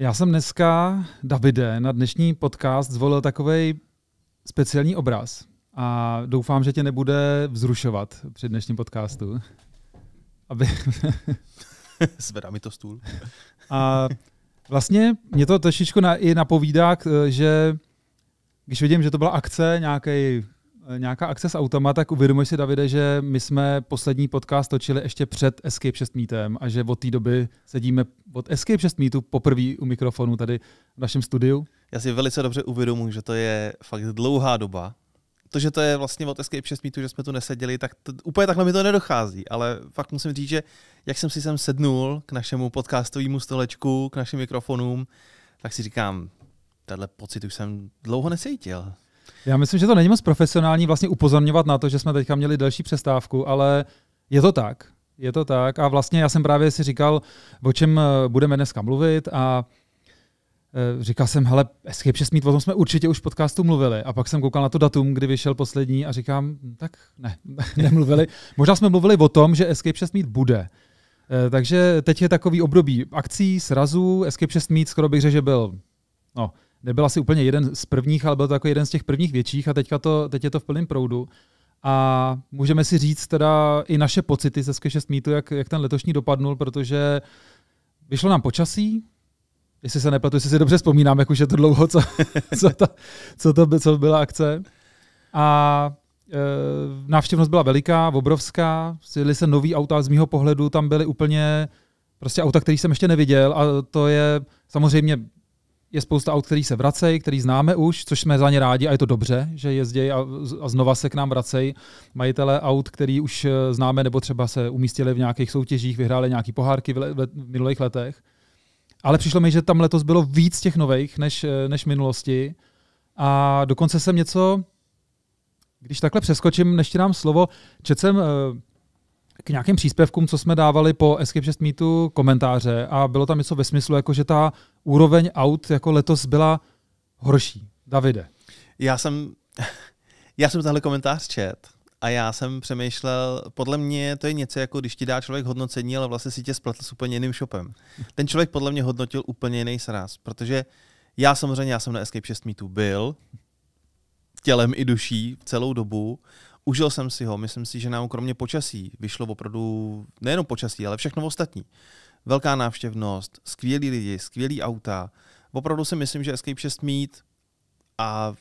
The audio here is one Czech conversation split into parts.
Já jsem dneska, Davide, na dnešní podcast zvolil takový speciální obraz a doufám, že tě nebude vzrušovat při dnešním podcastu. Aby... Zvedá mi to stůl. a vlastně mě to trošičku na, i napovídá, že když vidím, že to byla akce, nějaký Eh, nějaká akce s automa, tak uvědomuji si, Davide, že my jsme poslední podcast točili ještě před Escape 6 Meetem a že od té doby sedíme od Escape 6 Meetu poprvé u mikrofonu tady v našem studiu. Já si velice dobře uvědomuji, že to je fakt dlouhá doba. To, že to je vlastně od Escape 6 Meetu, že jsme tu neseděli, tak to, úplně takhle mi to nedochází, ale fakt musím říct, že jak jsem si sem sednul k našemu podcastovému stolečku, k našim mikrofonům, tak si říkám, tenhle pocit už jsem dlouho nesejtil. Já myslím, že to není moc profesionální vlastně upozorňovat na to, že jsme teďka měli další přestávku, ale je to tak. Je to tak a vlastně já jsem právě si říkal, o čem eh, budeme dneska mluvit a eh, říkal jsem, hele, Escape 6 Meet, o tom jsme určitě už v podcastu mluvili. A pak jsem koukal na to datum, kdy vyšel poslední a říkám, hm, tak ne, nemluvili. Možná jsme mluvili o tom, že Escape 6 Meet bude. Eh, takže teď je takový období akcí, srazů. Escape 6 Meet skoro bych řekl, že byl no, nebyl asi úplně jeden z prvních, ale byl to jako jeden z těch prvních větších a teďka to, teď je to v plném proudu. A můžeme si říct teda i naše pocity ze Sky 6 mítu, jak, jak ten letošní dopadnul, protože vyšlo nám počasí, jestli se nepletu, jestli si dobře vzpomínám, jak už je to dlouho, co, co, to co, to, co byla akce. A e, návštěvnost byla veliká, obrovská, sjeli se nový auta, z mýho pohledu tam byly úplně prostě auta, který jsem ještě neviděl a to je samozřejmě je spousta aut, který se vracejí, který známe už, což jsme za ně rádi a je to dobře, že jezdí a, a znova se k nám vracejí. Majitele aut, který už eh, známe nebo třeba se umístili v nějakých soutěžích, vyhráli nějaký pohárky v, le, v minulých letech. Ale přišlo mi, že tam letos bylo víc těch nových než, eh, než minulosti. A dokonce jsem něco, když takhle přeskočím, než ti dám slovo, četl jsem eh, k nějakým příspěvkům, co jsme dávali po Escape 6 Meetu komentáře a bylo tam něco ve smyslu, jako že ta úroveň aut jako letos byla horší. Davide. Já jsem, já jsem tenhle komentář čet a já jsem přemýšlel, podle mě to je něco jako když ti dá člověk hodnocení, ale vlastně si tě spletl s úplně jiným shopem. Ten člověk podle mě hodnotil úplně jiný sraz, protože já samozřejmě, já jsem na Escape 6 Meetu byl, tělem i duší celou dobu. Užil jsem si ho, myslím si, že nám kromě počasí vyšlo opravdu nejenom počasí, ale všechno ostatní velká návštěvnost, skvělí lidi, skvělí auta. Opravdu si myslím, že Escape 6 mít a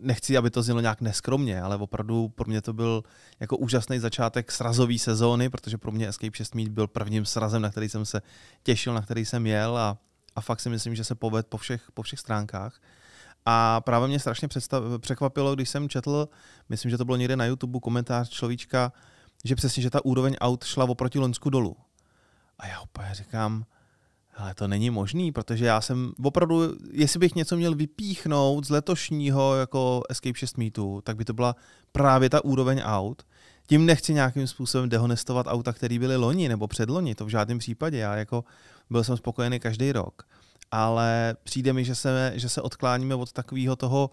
nechci, aby to znělo nějak neskromně, ale opravdu pro mě to byl jako úžasný začátek srazové sezóny, protože pro mě Escape 6 Meet byl prvním srazem, na který jsem se těšil, na který jsem jel a, a fakt si myslím, že se poved po všech, po všech stránkách. A právě mě strašně představ, překvapilo, když jsem četl, myslím, že to bylo někde na YouTube, komentář človíčka, že přesně, že ta úroveň aut šla oproti Loňsku dolů. A já úplně říkám, ale to není možný, protože já jsem opravdu, jestli bych něco měl vypíchnout z letošního jako Escape 6 Meetu, tak by to byla právě ta úroveň aut. Tím nechci nějakým způsobem dehonestovat auta, které byly loni nebo předloni, to v žádném případě. Já jako byl jsem spokojený každý rok. Ale přijde mi, že se, že se odkláníme od takového toho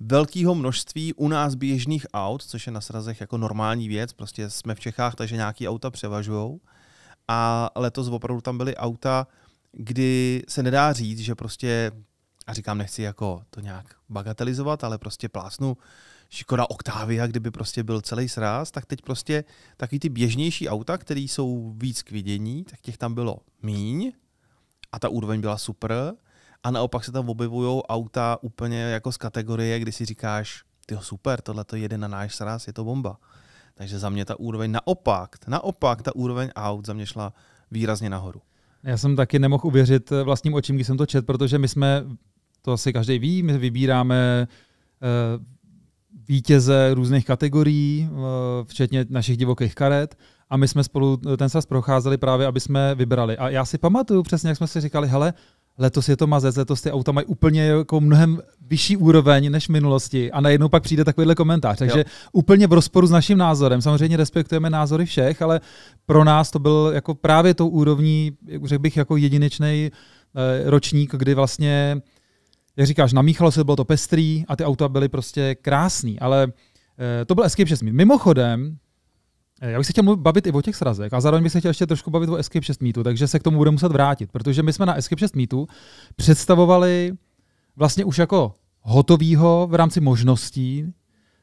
velkého množství u nás běžných aut, což je na srazech jako normální věc, prostě jsme v Čechách, takže nějaký auta převažují a letos opravdu tam byly auta, kdy se nedá říct, že prostě, a říkám, nechci jako to nějak bagatelizovat, ale prostě plásnu Škoda Octavia, kdyby prostě byl celý sraz, tak teď prostě taky ty běžnější auta, které jsou víc k vidění, tak těch tam bylo míň a ta úroveň byla super. A naopak se tam objevují auta úplně jako z kategorie, kdy si říkáš, ty super, tohle to jede na náš sraz, je to bomba. Takže za mě ta úroveň naopak, naopak ta úroveň aut za mě šla výrazně nahoru. Já jsem taky nemohl uvěřit eh, vlastním očím, když jsem to čet, protože my jsme, to asi každý ví, my vybíráme uh, vítěze různých kategorií, uh, včetně našich divokých karet a my jsme spolu ten sas procházeli právě, aby jsme vybrali. A já si pamatuju přesně, jak jsme si říkali, hele, letos je to mazec, letos ty auta mají úplně jako mnohem vyšší úroveň než v minulosti a najednou pak přijde takovýhle komentář. Takže jo. úplně v rozporu s naším názorem. Samozřejmě respektujeme názory všech, ale pro nás to byl jako právě tou úrovní, řekl bych, jako jedinečný eh, ročník, kdy vlastně, jak říkáš, namíchalo se, bylo to pestrý a ty auta byly prostě krásný, ale eh, to byl Escape 6 Mimochodem, já bych se chtěl bavit i o těch srazech a zároveň bych se chtěl ještě trošku bavit o Escape 6 Meetu, takže se k tomu budeme muset vrátit, protože my jsme na Escape 6 Meetu představovali vlastně už jako hotovýho v rámci možností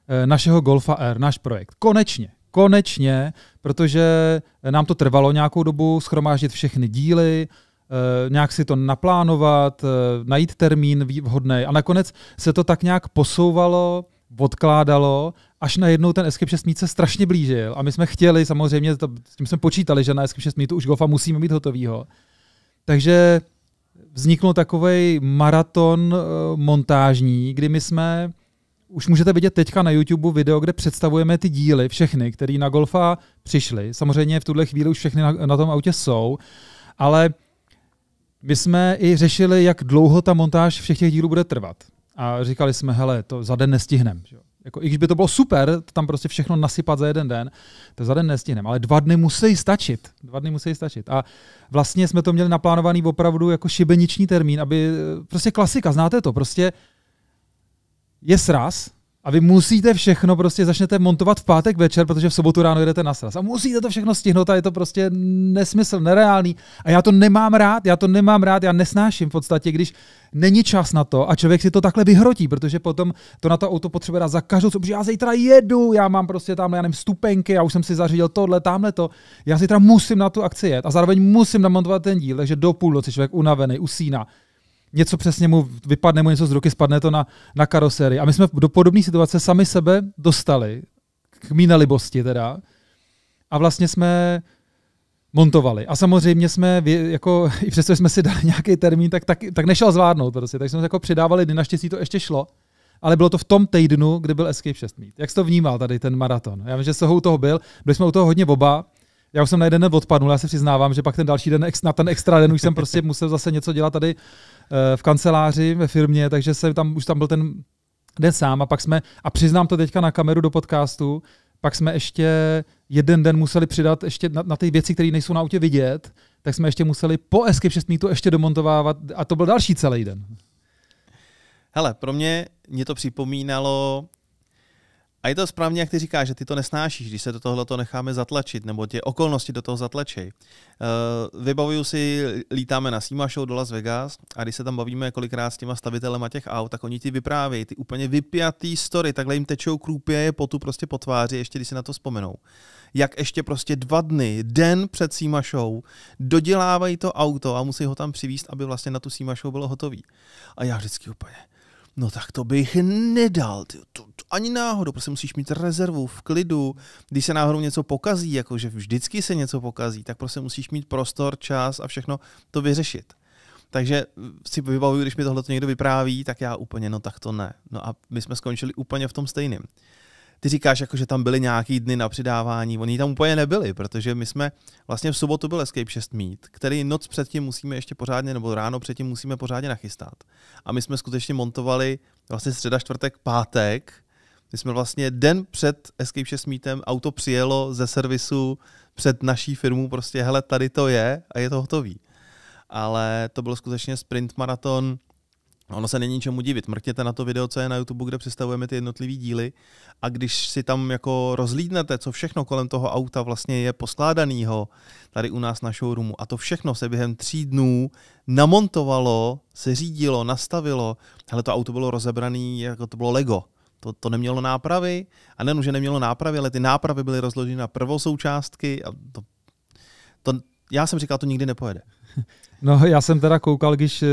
eh, našeho Golfa R, náš projekt. Konečně, konečně, protože nám to trvalo nějakou dobu schromáždit všechny díly, eh, nějak si to naplánovat, eh, najít termín vhodný a nakonec se to tak nějak posouvalo, odkládalo až najednou ten Escape 6 Meet se strašně blížil a my jsme chtěli, samozřejmě, to, s tím jsme počítali, že na Escape 6 Meetu už golfa musíme mít hotovýho. Takže vzniknul takový maraton eh, montážní, kdy my jsme, už můžete vidět teďka na YouTube video, kde představujeme ty díly, všechny, které na golfa přišly. Samozřejmě v tuhle chvíli už všechny na, na tom autě jsou, ale my jsme i řešili, jak dlouho ta montáž všech těch dílů bude trvat. A říkali jsme, hele, to za den nestihneme. Jako, I když by to bylo super, to tam prostě všechno nasypat za jeden den, to za den nestihneme, ale dva dny musí stačit. Dva dny musí stačit. A vlastně jsme to měli naplánovaný opravdu jako šibeniční termín, aby eh, prostě klasika, znáte to, prostě je sraz, a vy musíte všechno, prostě začnete montovat v pátek večer, protože v sobotu ráno jdete na sraz. A musíte to všechno stihnout a je to prostě nesmysl, nereálný. A já to nemám rád, já to nemám rád, já nesnáším v podstatě, když není čas na to a člověk si to takhle vyhrotí, protože potom to na to auto potřebuje dát za každou, co, protože já zítra jedu, já mám prostě tam, já nevím, stupenky, já už jsem si zařídil tohle, tamhle to. Já zítra musím na tu akci jet a zároveň musím namontovat ten díl, takže do půlnoci člověk unavený, usíná něco přesně mu vypadne mu něco z ruky, spadne to na, na karoserii. A my jsme do podobné situace sami sebe dostali, k mý nelibosti teda, a vlastně jsme montovali. A samozřejmě jsme, jako, i přesto jsme si dali nějaký termín, tak, tak, tak nešel zvládnout prostě. Tak jsme jako přidávali dny, naštěstí to ještě šlo. Ale bylo to v tom týdnu, kdy byl Escape 6 Meet. Jak jsi to vnímal tady ten maraton? Já vím, že se ho u toho byl, byli jsme u toho hodně oba. Já už jsem na jeden den odpadnul, já se přiznávám, že pak ten další den, na ten extra den už jsem prostě musel zase něco dělat tady Eh, v kanceláři, ve firmě, takže se tam, už tam byl ten den sám a pak jsme, a přiznám to teďka na kameru do podcastu, pak jsme ještě jeden den museli přidat ještě na, na ty věci, které nejsou na autě vidět, tak jsme ještě museli po Escape 6 Meetu ještě domontovávat a to byl další celý den. Hele, pro mě mě to připomínalo a je to správně, jak ty říkáš, že ty to nesnášíš, když se do tohle to necháme zatlačit, nebo tě okolnosti do toho zatlačí. Eh, vybavuju si, lítáme na Sima Show do Las Vegas a když se tam bavíme kolikrát s těma a těch aut, tak oni ti vyprávějí ty úplně vypjatý story, takhle jim tečou krůpě potu prostě po tváři, ještě když si na to vzpomenou. Jak ještě prostě dva dny, den před Sima Show, dodělávají to auto a musí ho tam přivíst, aby vlastně na tu Sima Show bylo hotový. A já vždycky úplně, no tak to bych nedal, ty, to ani náhodou, prostě musíš mít rezervu v klidu, když se náhodou něco pokazí, jakože vždycky se něco pokazí, tak prostě musíš mít prostor, čas a všechno to vyřešit. Takže eh, si vybavuju, když mi tohle někdo vypráví, tak já úplně, no tak to ne. No a my jsme skončili úplně v tom stejném. Ty říkáš, jako, že tam byly nějaký dny na přidávání, oni tam úplně nebyli, protože my jsme vlastně v sobotu byl Escape 6 mít, který noc předtím musíme ještě pořádně, nebo ráno předtím musíme pořádně nachystat. A my jsme skutečně montovali vlastně středa, čtvrtek, pátek, my jsme vlastně den před Escape 6 Meetem auto přijelo ze servisu před naší firmu, prostě hele, tady to je a je to hotový. Ale to byl skutečně sprint maraton, Ono se není čemu divit. Mrkněte na to video, co je na YouTube, kde představujeme ty jednotlivé díly a když si tam jako rozlídnete, co všechno kolem toho auta vlastně je poskládanýho tady u nás na showroomu a to všechno se během tří dnů namontovalo, seřídilo, nastavilo. Hele, to auto bylo rozebrané, jako to bylo Lego. To, to nemělo nápravy a nejenom, že nemělo nápravy, ale ty nápravy byly rozloženy na prvosoučástky a to, to, já jsem říkal, to nikdy nepojede. No já jsem teda koukal, když uh,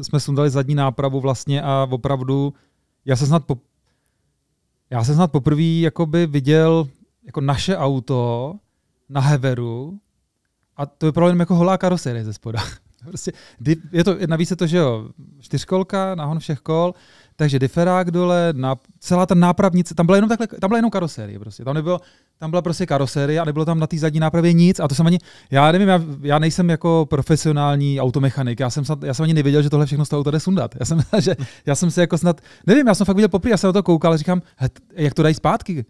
jsme sundali zadní nápravu vlastně a opravdu já se snad po, já jsem snad poprvé jakoby viděl jako naše auto na Heveru a to vypadalo jenom jako holá karoserie ze spoda. prostě, je to, navíc je to, že jo, čtyřkolka, nahon všech kol, takže diferák dole, na, celá ta nápravnice, tam byla jenom takhle, tam byla jenom karoserie prostě. Tam nebylo, tam byla prostě karoserie, a nebylo tam na té zadní nápravě nic a to jsem ani, já nevím, já, já nejsem jako profesionální automechanik, já jsem, já jsem ani nevěděl, že tohle všechno z toho tady sundat. Já jsem, že, já jsem se jako snad, nevím, já jsem fakt viděl poprvé, já jsem na to koukal a říkám, jak to dají zpátky,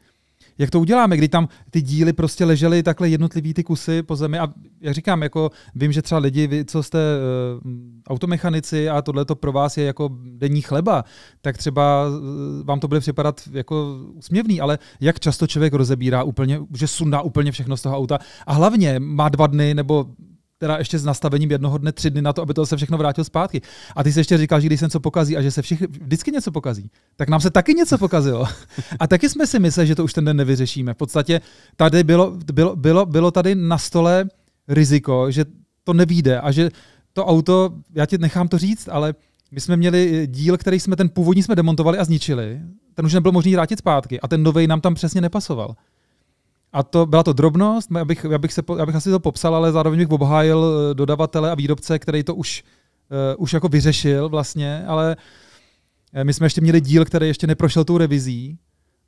jak to uděláme, kdy tam ty díly prostě ležely takhle jednotlivý ty kusy po zemi a jak říkám, jako vím, že třeba lidi, vy, co jste uh, automechanici a tohle to pro vás je jako denní chleba, tak třeba uh, vám to bude připadat jako směvný, ale jak často člověk rozebírá úplně, že sundá úplně všechno z toho auta a hlavně má dva dny nebo teda ještě s nastavením jednoho dne, tři dny na to, aby to se všechno vrátil zpátky. A ty se ještě říkal, že když se něco pokazí a že se všichni vždycky něco pokazí, tak nám se taky něco pokazilo. A taky jsme si mysleli, že to už ten den nevyřešíme. V podstatě tady bylo, bylo, bylo, bylo tady na stole riziko, že to nevíde a že to auto, já ti nechám to říct, ale my jsme měli díl, který jsme ten původní jsme demontovali a zničili. Ten už nebyl možný vrátit zpátky a ten nový nám tam přesně nepasoval. A to byla to drobnost, já bych, se, já bych asi to popsal, ale zároveň bych obhájil eh, dodavatele a výrobce, který to už, uh, už jako vyřešil vlastně, ale eh, my jsme ještě měli díl, který ještě neprošel tou revizí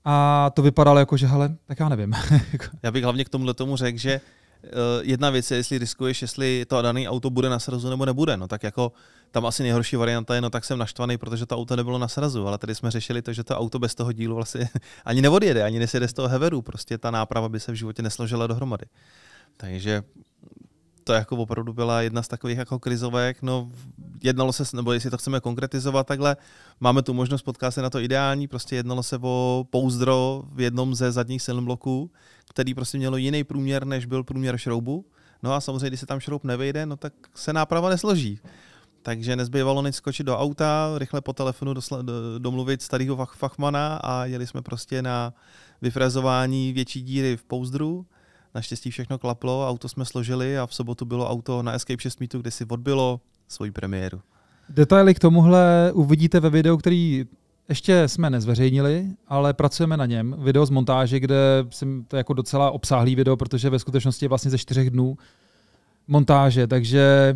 a to vypadalo jako, že hele, tak já nevím. já bych hlavně k tomuhle tomu řekl, že Eh, jedna věc je, jestli riskuješ, jestli to daný auto bude na srazu nebo nebude. No tak jako tam asi nejhorší varianta je, no tak jsem naštvaný, protože to auto nebylo na srazu, ale tady jsme řešili to, že to auto bez toho dílu vlastně ani neodjede, ani nesjede z toho heveru, prostě ta náprava by se v životě nesložila dohromady. Takže to jako opravdu byla jedna z takových jako krizovek, no jednalo se, nebo jestli to chceme konkretizovat takhle, máme tu možnost potkat se na to ideální, prostě jednalo se o pouzdro v jednom ze zadních silných bloků, který prostě mělo jiný průměr, než byl průměr šroubu, no a samozřejmě, když se tam šroub nevejde, no tak se náprava nesloží. Takže nezbývalo než skočit do auta, rychle po telefonu dosla, domluvit starého fachmana a jeli jsme prostě na vyfrezování větší díry v pouzdru Naštěstí všechno klaplo, auto jsme složili a v sobotu bylo auto na Escape 6 Meetu, kde si odbylo svoji premiéru. Detaily k tomuhle uvidíte ve videu, který ještě jsme nezveřejnili, ale pracujeme na něm. Video z montáže, kde jsem to jako docela obsáhlý video, protože ve skutečnosti je vlastně ze čtyřech dnů montáže, takže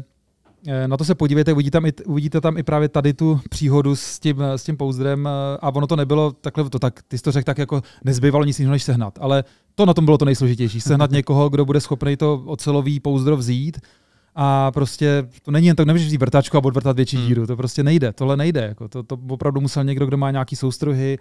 Eh, na to se podívejte, uvidíte tam i, uvidíte tam i právě tady tu příhodu s tím, eh, s tím pouzdrem eh, a ono to nebylo takhle, to tak, ty jsi to řekl tak jako nezbyvalo nic jiného než sehnat, ale to na tom bylo to nejsložitější, sehnat někoho, kdo bude schopný to ocelový pouzdro vzít a prostě to není jen tak, nemůžeš vzít vrtačku a odvrtat větší hmm. díru, to prostě nejde, tohle nejde, jako to, to opravdu musel někdo, kdo má nějaký soustruhy,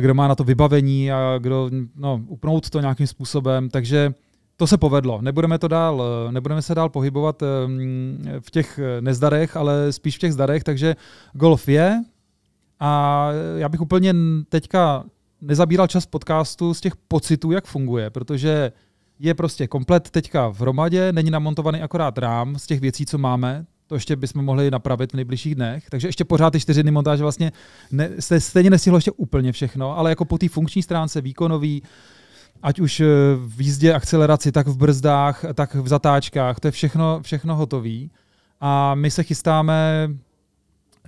kdo má na to vybavení a kdo, no, upnout to nějakým způsobem, takže to se povedlo. Nebudeme, to dál, eh, nebudeme se dál pohybovat eh, mm, v těch eh, nezdarech, ale spíš v těch zdarech, takže golf je. A já bych úplně teďka nezabíral čas podcastu z těch pocitů, jak funguje, protože je prostě komplet teďka v hromadě, není namontovaný akorát rám z těch věcí, co máme, to ještě bychom mohli napravit v nejbližších dnech. Takže ještě pořád ty čtyři dny montáže vlastně ne, se stejně nestihlo ještě úplně všechno, ale jako po té funkční stránce, výkonový, ať už eh, v jízdě, akceleraci, tak v brzdách, tak v zatáčkách, to je všechno, všechno hotový. A my se chystáme,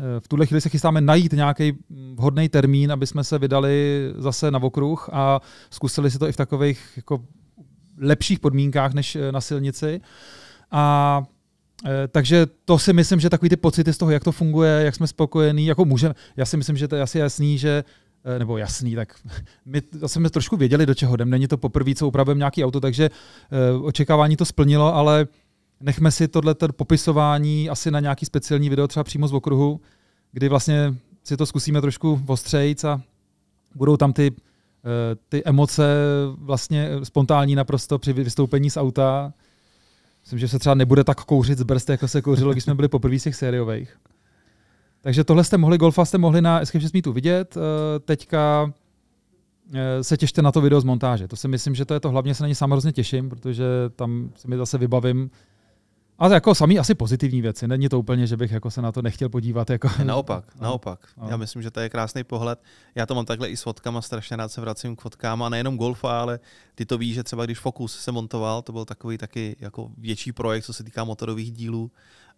eh, v tuhle chvíli se chystáme najít nějaký vhodný termín, aby jsme se vydali zase na okruh a zkusili si to i v takových jako lepších podmínkách než eh, na silnici. A takže to si myslím, že takový ty pocity z toho, jak to funguje, jak jsme spokojení, jako můžeme, já si myslím, že to je asi jasný, že Eh, nebo jasný, tak my zase jsme trošku věděli, do čeho jdem. Není to poprvé, co upravujeme nějaký auto, takže eh, očekávání to splnilo, ale nechme si tohle popisování asi na nějaký speciální video třeba přímo z okruhu, kdy vlastně si to zkusíme trošku ostřejit a budou tam ty, eh, ty emoce vlastně spontánní naprosto při vystoupení z auta. Myslím, že se třeba nebude tak kouřit z brzd, jako se kouřilo, když jsme byli poprvé z těch sériových. Takže tohle jste mohli, golfa jste mohli na Escape 6 Meetu vidět. Eh, teďka eh, se těšte na to video z montáže. To si myslím, že to je to hlavně, se na ně samozřejmě těším, protože tam se mi zase vybavím A jako samý asi pozitivní věci. Není to úplně, že bych jako se na to nechtěl podívat. Jako... Naopak, no. naopak. No. Já myslím, že to je krásný pohled. Já to mám takhle i s fotkama, strašně rád se vracím k fotkám a nejenom golfa, ale ty to víš, že třeba když Focus se montoval, to byl takový taky jako větší projekt, co se týká motorových dílů,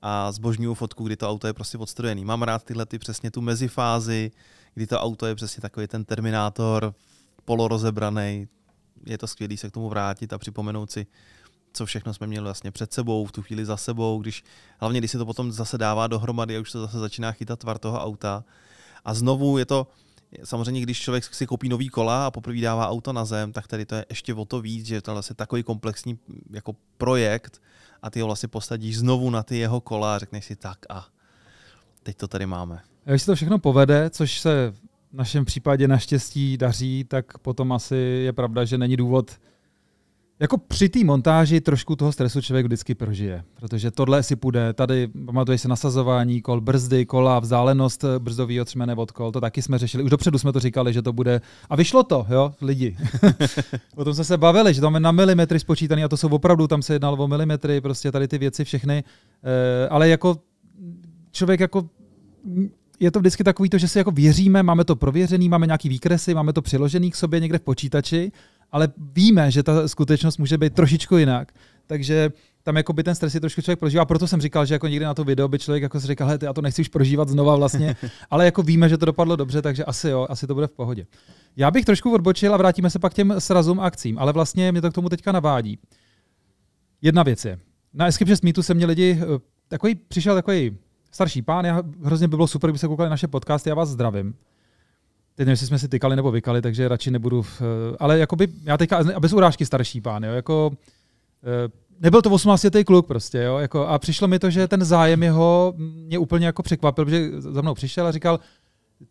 a zbožňuju fotku, kdy to auto je prostě odstrojený. Mám rád tyhle ty přesně tu mezifázi, kdy to auto je přesně takový ten terminátor, polorozebraný. Je to skvělé se k tomu vrátit a připomenout si, co všechno jsme měli vlastně před sebou, v tu chvíli za sebou, když, hlavně když se to potom zase dává dohromady a už to zase začíná chytat tvar toho auta. A znovu je to, samozřejmě, když člověk si koupí nový kola a poprvé dává auto na zem, tak tady to je ještě o to víc, že to je takový komplexní mm, jako projekt a ty ho vlastně posadíš znovu na ty jeho kola a řekneš si tak a teď to tady máme. A když se to všechno povede, což se v našem případě naštěstí daří, tak potom asi je pravda, že není důvod jako při té montáži trošku toho stresu člověk vždycky prožije, protože tohle si půjde, tady pamatuješ se nasazování kol, brzdy, kola, vzdálenost eh, brzdového třmene od kol, to taky jsme řešili, už dopředu jsme to říkali, že to bude, a vyšlo to, jo, lidi. o tom jsme se bavili, že tam je na milimetry spočítaný a to jsou opravdu, tam se jednalo o milimetry, prostě tady ty věci všechny, e, ale jako člověk jako je to vždycky takový to, že si jako věříme, máme to prověřený, máme nějaký výkresy, máme to přiložený k sobě někde v počítači ale víme, že ta skutečnost může být trošičku jinak. Takže tam jako by ten stres je trošku člověk prožívá, proto jsem říkal, že jako někdy na to video by člověk jako si říkal, hej, já to nechci už prožívat znova vlastně, ale jako víme, že to dopadlo dobře, takže asi jo, asi to bude v pohodě. Já bych trošku odbočil a vrátíme se pak těm srazům akcím, ale vlastně mě to k tomu teďka navádí. Jedna věc je, na Escape 6 Meetu se mě lidi, eh, takový, přišel takový starší pán, já, hrozně by bylo super, kdyby se koukali naše podcasty, já vás zdravím. Teď nevím, jestli jsme si tykali nebo vykali, takže radši nebudu... V, eh, ale jakoby, já teďka, a bez urážky starší pán, jo, jako... Eh, nebyl to 18 letý kluk prostě, jo, jako, a přišlo mi to, že ten zájem jeho mě úplně jako překvapil, že za mnou přišel a říkal,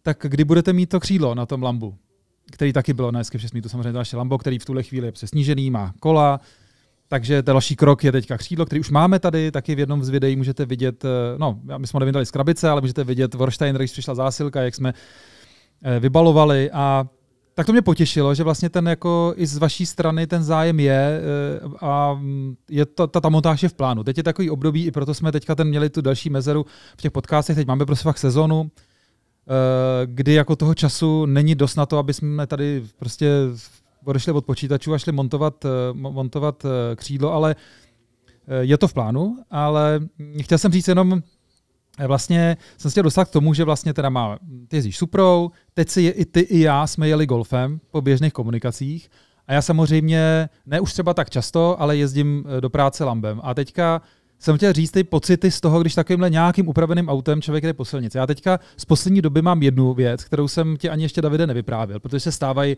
tak kdy budete mít to křídlo na tom Lambu, který taky bylo na SK6 samozřejmě další Lambo, který v tuhle chvíli je snížený, má kola, takže další krok je teďka křídlo, který už máme tady, taky v jednom z videí můžete vidět, eh, no, my jsme ho nevydali z krabice, ale můžete vidět Warstein, když přišla zásilka, jak jsme Eh, vybalovali a tak to mě potěšilo, že vlastně ten jako i z vaší strany ten zájem je eh, a mm, je to, ta, ta montáž je v plánu. Teď je takový období, i proto jsme teďka ten měli tu další mezeru v těch podcastech, teď máme prostě fakt sezonu, eh, kdy jako toho času není dost na to, aby jsme tady prostě odešli od počítačů a šli montovat, montovat křídlo, ale je to v plánu, ale chtěl jsem říct jenom, vlastně jsem se dostal k tomu, že vlastně teda má, ty jezdíš Suprou, teď si je, i ty i já jsme jeli golfem po běžných komunikacích a já samozřejmě, ne už třeba tak často, ale jezdím eh, do práce lambem a teďka jsem chtěl říct ty pocity z toho, když takovýmhle nějakým upraveným autem člověk jde po silnici. Já teďka z poslední doby mám jednu věc, kterou jsem ti ani ještě Davide nevyprávil, protože se stávají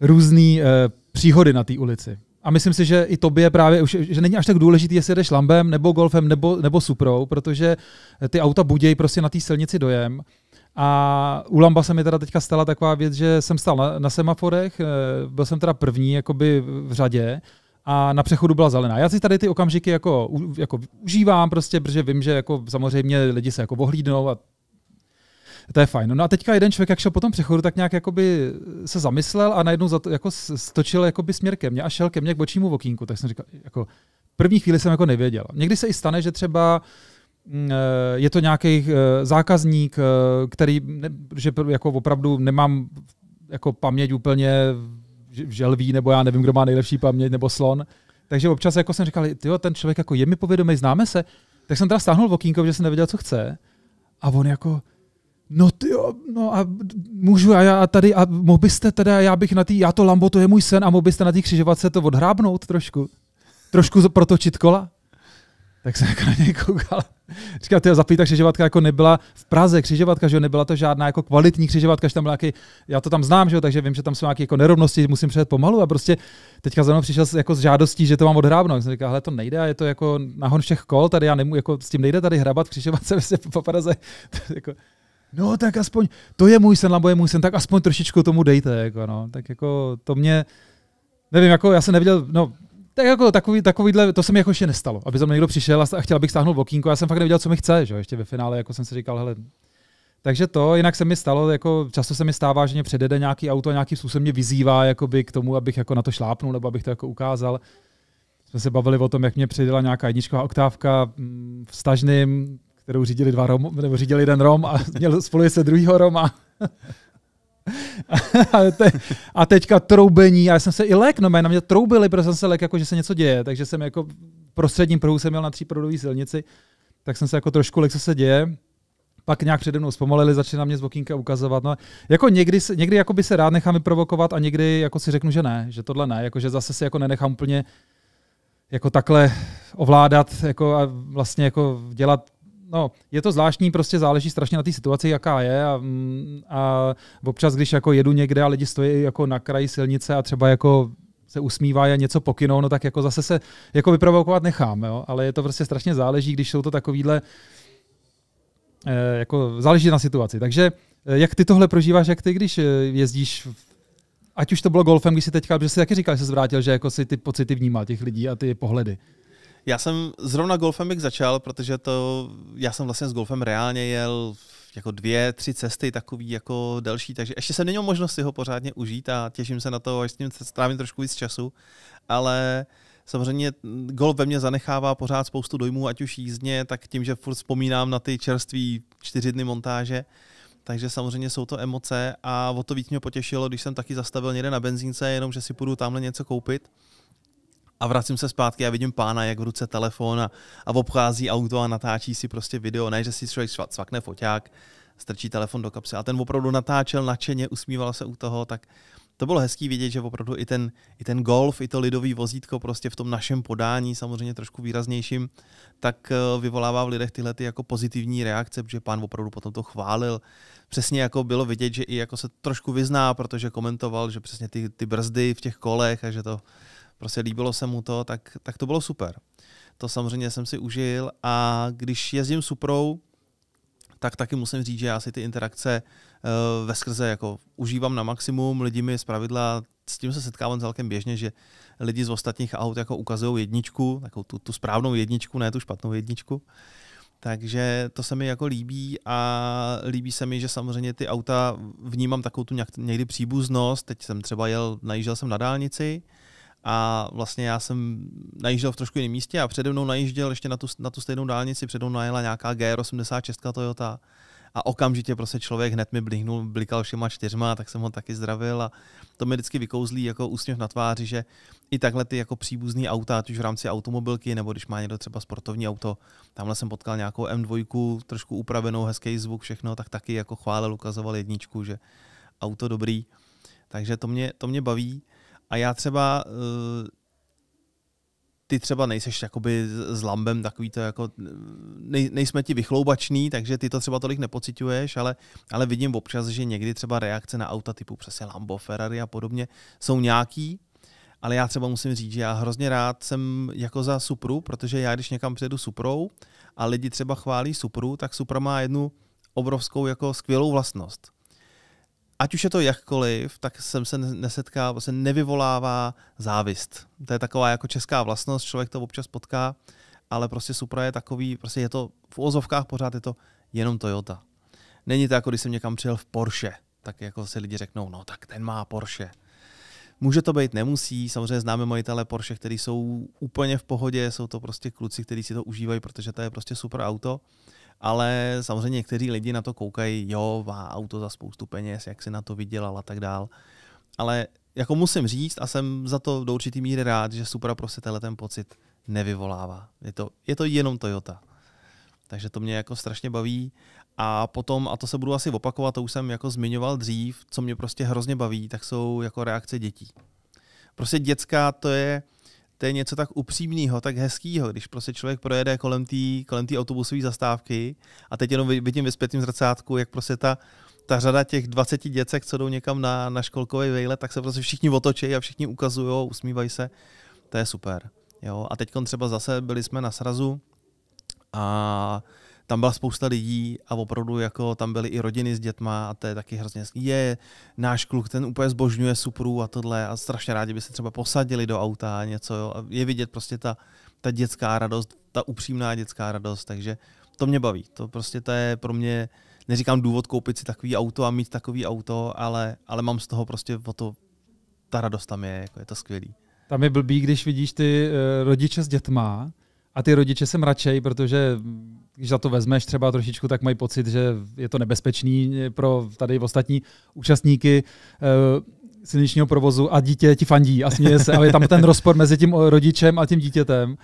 různé e, eh, příhody na té ulici. A myslím si, že i tobě právě už, že není až tak důležitý, jestli jedeš lambem nebo golfem nebo, nebo suprou, protože ty auta budějí prostě na té silnici dojem. A u Lamba se mi teda teďka stala taková věc, že jsem stál na, na semaforech, eh, byl jsem teda první jakoby v řadě a na přechodu byla zelená. Já si tady ty okamžiky jako, jako užívám prostě, protože vím, že jako samozřejmě lidi se jako ohlídnou a to je fajn. No a teďka jeden člověk, jak šel po tom přechodu, tak nějak jakoby se zamyslel a najednou za to, jako stočil jakoby směr ke mně a šel ke mně k bočnímu vokínku. Tak jsem říkal, jako první chvíli jsem jako nevěděl. Někdy se i stane, že třeba mm, eh, je to nějaký eh, zákazník, eh, který, že jako opravdu nemám jako paměť úplně želví, nebo já nevím, kdo má nejlepší paměť, nebo slon. Takže občas jako jsem říkal, jo, ten člověk jako je mi povědomý, známe se. Tak jsem teda stáhnul vokínko, že jsem nevěděl, co chce. A on jako, no ty jo, no a můžu a já tady, a mohl byste teda, já bych na tý, já to Lambo, to je můj sen, a mohl byste na té křižovatce to odhrábnout trošku? Trošku protočit kola? Tak jsem jako na něj koukal. Říkal, ty zaplý, křižovatka jako nebyla v Praze křižovatka, že jo, nebyla to žádná jako kvalitní křižovatka, že tam byla nějaký, já to tam znám, že jo, takže vím, že tam jsou nějaké jako nerovnosti, musím přejet pomalu a prostě teďka za mnou přišel jako s žádostí, že to mám odhrábnout. Jsem říkal, hele, to nejde, je to jako nahon všech kol, tady já nemůžu, jako s tím nejde tady hrabat křižovatce vlastně po Praze. jako, no tak aspoň, to je můj sen, Lambo je můj sen, tak aspoň trošičku tomu dejte, jako no. Tak jako to mě, nevím, jako já jsem neviděl, no, tak jako takový, takovýhle, to se mi jako ještě nestalo, aby za mě někdo přišel a chtěl, bych stáhnout vokínko, já jsem fakt nevěděl, co mi chce, že jo, ještě ve finále, jako jsem si říkal, hele, takže to, jinak se mi stalo, jako často se mi stává, že mě předjede nějaký auto a nějaký způsob mě vyzývá jakoby k tomu, abych jako na to šlápnul nebo abych to jako ukázal. Jsme se bavili o tom, jak mě přidala nějaká jedničková oktávka mm, v stažným, kterou řídili dva Rom, nebo řídili jeden Rom a měl spolu se druhýho Roma. a, te, a teďka troubení, a já jsem se i lék, no na mě troubili, protože jsem se lék, jako že se něco děje, takže jsem jako prostředním pruhu jsem měl na tříprodový silnici, tak jsem se jako trošku lek, co se děje, pak nějak přede mnou zpomalili, začali na mě z okýnka ukazovat. No, jako někdy, někdy jako by se rád nechám vyprovokovat a někdy jako si řeknu, že ne, že tohle ne, jako že zase si jako nenechám úplně jako takhle ovládat jako a vlastně jako dělat no, je to zvláštní, prostě záleží strašně na té situaci, jaká je a, mm, a občas, když jako jedu někde a lidi stojí jako na kraji silnice a třeba jako se usmívá a něco pokynou, no tak jako zase se jako vyprovokovat nechám, jo? ale je to prostě strašně záleží, když jsou to takovýhle eh, jako záleží na situaci. Takže eh, jak ty tohle prožíváš, jak ty, když eh, jezdíš ať už to bylo golfem, když jsi teďka, protože jsi taky říkal, že se zvrátil, že jako si ty pocity vnímal těch lidí a ty pohledy. Já jsem zrovna golfem bych začal, protože to, já jsem vlastně s golfem reálně jel jako dvě, tři cesty takový jako delší, takže ještě jsem neměl možnost si ho pořádně užít a těším se na to, až s ním strávím trošku víc času, ale samozřejmě golf ve mně zanechává pořád spoustu dojmů, ať už jízdně, tak tím, že furt vzpomínám na ty čerství čtyři dny montáže, takže samozřejmě jsou to emoce a o to víc mě potěšilo, když jsem taky zastavil někde na benzínce, jenom že si půjdu tamhle něco koupit a vracím se zpátky a vidím pána, jak v ruce telefon a, a obchází auto a natáčí si prostě video. Ne, že si člověk svakne foťák, strčí telefon do kapsy. A ten opravdu natáčel nadšeně, usmíval se u toho, tak to bylo hezký vidět, že opravdu i ten, i ten golf, i to lidový vozítko prostě v tom našem podání, samozřejmě trošku výraznějším, tak eh, vyvolává v lidech tyhle ty jako pozitivní reakce, protože pán opravdu potom to chválil. Přesně jako bylo vidět, že i jako se trošku vyzná, protože komentoval, že přesně ty, ty brzdy v těch kolech a že to, prostě líbilo se mu to, tak, tak to bylo super. To samozřejmě jsem si užil a když jezdím suprou, tak taky musím říct, že já si ty interakce uh, ve skrze jako užívám na maximum, lidi mi z pravidla, s tím se setkávám celkem běžně, že lidi z ostatních aut jako ukazují jedničku, jako tu, tu správnou jedničku, ne tu špatnou jedničku. Takže to se mi jako líbí a líbí se mi, že samozřejmě ty auta vnímám takovou tu někdy příbuznost. Teď jsem třeba jel, najížděl jsem na dálnici, a vlastně já jsem najížděl v trošku jiném místě a přede mnou najížděl ještě na tu, na tu stejnou dálnici, přede mnou najela nějaká GR86 Toyota a okamžitě prostě člověk hned mi blihnul, blikal všema čtyřma, tak jsem ho taky zdravil a to mi vždycky vykouzlí jako úsměv na tváři, že i takhle ty jako příbuzný auta, ať už v rámci automobilky, nebo když má někdo třeba sportovní auto, tamhle jsem potkal nějakou M2, trošku upravenou, hezký zvuk, všechno, tak taky jako chválil, ukazoval jedničku, že auto dobrý. Takže to mě, to mě baví. A já třeba eh, ty třeba nejseš jakoby s lambem takový to jako, nej, nejsme ti vychloubační, takže ty to třeba tolik nepociťuješ, ale, ale vidím občas, že někdy třeba reakce na auta typu přesně Lambo, Ferrari a podobně jsou nějaký, ale já třeba musím říct, že já hrozně rád jsem jako za Supru, protože já když někam přijedu Suprou a lidi třeba chválí Supru, tak Supra má jednu obrovskou jako skvělou vlastnost ať už je to jakkoliv, tak jsem se nesetkal, vlastně prostě nevyvolává závist. To je taková jako česká vlastnost, člověk to občas potká, ale prostě Supra je takový, prostě je to v ozovkách pořád je to jenom Toyota. Není to jako, když jsem někam přijel v Porsche, tak jako si lidi řeknou, no tak ten má Porsche. Může to být, nemusí. Samozřejmě známe majitele Porsche, které jsou úplně v pohodě, jsou to prostě kluci, kteří si to užívají, protože to je prostě super auto. Uh, ale samozřejmě někteří lidi na to koukají, jo, má auto za spoustu peněz, jak si na to vydělal a tak dál. Ale jako musím říct a jsem za to do určitý míry rád, že Supra prostě tenhle ten pocit nevyvolává. Je to, je to jenom Toyota. Takže to mě jako strašně baví. A potom, a to se budu asi opakovat, to už jsem jako zmiňoval dřív, co mě prostě hrozně baví, tak jsou jako reakce dětí. Prostě dětská to je, to je něco tak upřímného, tak hezkého, když prostě člověk projede kolem té kolem autobusové zastávky a teď jenom vidím ve zpětním zrcátku, jak prostě ta, ta řada těch 20 děcek, co jdou někam na, na školkový vejle, tak se prostě všichni otočí a všichni ukazují, usmívají se. To je super. Jo? A teď třeba zase byli jsme na srazu a tam byla spousta lidí a opravdu jako tam byly i rodiny s dětma a to je taky hrozně hezký. Je, náš kluk ten úplně zbožňuje Supru a tohle a strašně rádi by se třeba posadili do auta a něco. Jo. A je vidět prostě ta, ta dětská radost, ta upřímná dětská radost, takže to mě baví. To prostě to je pro mě, neříkám důvod koupit si takový auto a mít takový auto, ale, ale mám z toho prostě o to, ta radost tam je, jako je to skvělý. Tam je blbý, když vidíš ty eh, rodiče s dětma a ty rodiče se radšej, protože když za to vezmeš třeba trošičku, tak mají pocit, že je to nebezpečný pro tady ostatní účastníky eh, silničního provozu a dítě ti fandí a směje se, ale je tam ten rozpor mezi tím rodičem a tím dítětem.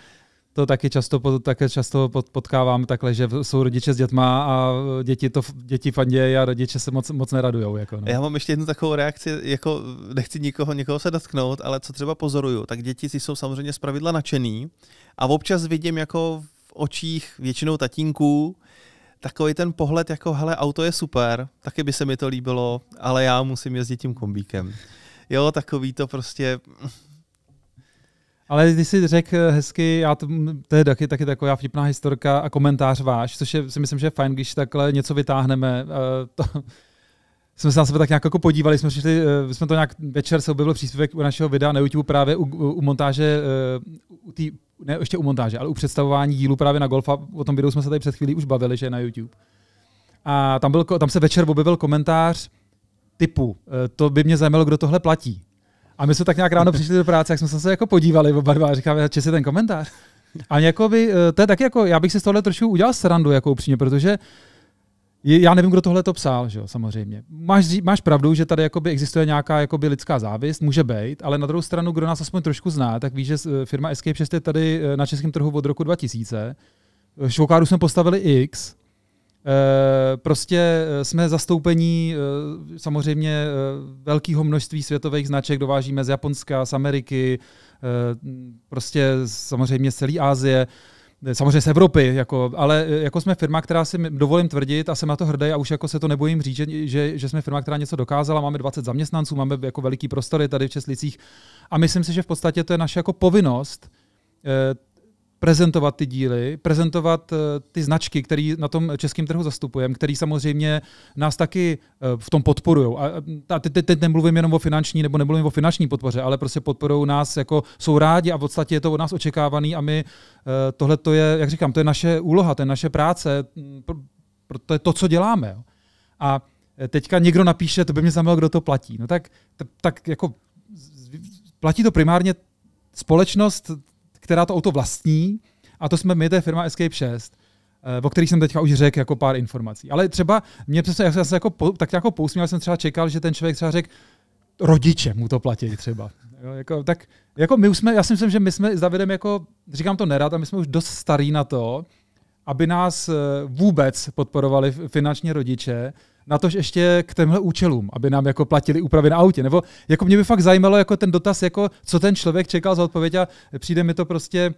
To taky často, také často potkávám takhle, že jsou rodiče s dětma a děti, to, děti fandějí a rodiče se moc, moc neradujou. Jako, no. Já mám ještě jednu takovou reakci, jako nechci nikoho, nikoho se dotknout, ale co třeba pozoruju, tak děti si jsou samozřejmě pravidla nadšený a občas vidím jako očích většinou tatínků takový ten pohled jako, hele, auto je super, taky by se mi to líbilo, ale já musím jezdit tím kombíkem. Jo, takový to prostě... Ale ty jsi řekl hezky, já to, to je taky, taky taková vtipná historka a komentář váš, což je, si myslím, že je fajn, když takhle něco vytáhneme. Eh, to, jsme se na sebe tak nějak jako podívali, jsme, šli, eh, jsme to nějak večer se objevil příspěvek u našeho videa na YouTube právě u, u, u montáže, eh, u té ne ještě u montáže, ale u představování dílu právě na golfa, o tom videu jsme se tady před chvílí už bavili, že je na YouTube. A tam, byl, tam se večer objevil komentář typu, eh, to by mě zajímalo, kdo tohle platí. A my jsme tak nějak ráno přišli do práce, jak jsme se jako podívali oba dva a říkáme, že je ten komentář. A by, eh, to je taky jako, já bych si z tohle trošku udělal srandu, jako upřímně, protože uh, já nevím, kdo tohle to psal, že jo, samozřejmě. Máš, máš pravdu, že tady jakoby existuje nějaká jakoby lidská závist, může být, ale na druhou stranu, kdo nás aspoň trošku zná, tak ví, že eh, firma Escape 6 je tady eh, na českém trhu od roku 2000. Eh, Švokáru jsme postavili X, prostě jsme zastoupení samozřejmě velkého množství světových značek, dovážíme z Japonska, z Ameriky, prostě samozřejmě z celé Asie samozřejmě z Evropy, jako, ale e, jako jsme firma, která si dovolím tvrdit a jsem na to hrdý a už jako se to nebojím říct, že, že, že jsme firma, která něco dokázala, máme 20 zaměstnanců, máme jako veliký prostory tady v Česlicích a myslím si, že v podstatě to je naše jako povinnost e, prezentovat ty díly, prezentovat eh, ty značky, které na tom českém trhu zastupujeme, které samozřejmě nás taky eh, v tom podporují. A teď, teď nemluvím jenom o finanční, nebo nemluvím o finanční podpoře, ale prostě podporují nás, jako jsou rádi a v podstatě je to od nás očekávaný a my eh, tohle to je, jak říkám, to je naše úloha, to je naše práce, hm, to je to, co děláme. A teďka někdo napíše, to by mě znamenalo, kdo to platí. No tak, tak jako platí to primárně společnost, která to auto vlastní, a to jsme my, to je firma Escape 6 eh, o kterých jsem teďka už řekl jako pár informací. Ale třeba mě přesně, já jsem se jako, tak jako pousměl, jsem třeba čekal, že ten člověk třeba řekl, rodiče mu to platí třeba. Jo, jako, tak jako my už jsme, já si myslím, že my jsme s Davidem jako, říkám to nerad, a my jsme už dost starý na to, aby nás eh, vůbec podporovali finančně rodiče, na tož ještě k těmhle účelům, aby nám jako platili úpravy na autě. Nebo jako mě by fakt zajímalo jako ten dotaz, jako co ten člověk čekal za odpověď a přijde mi to prostě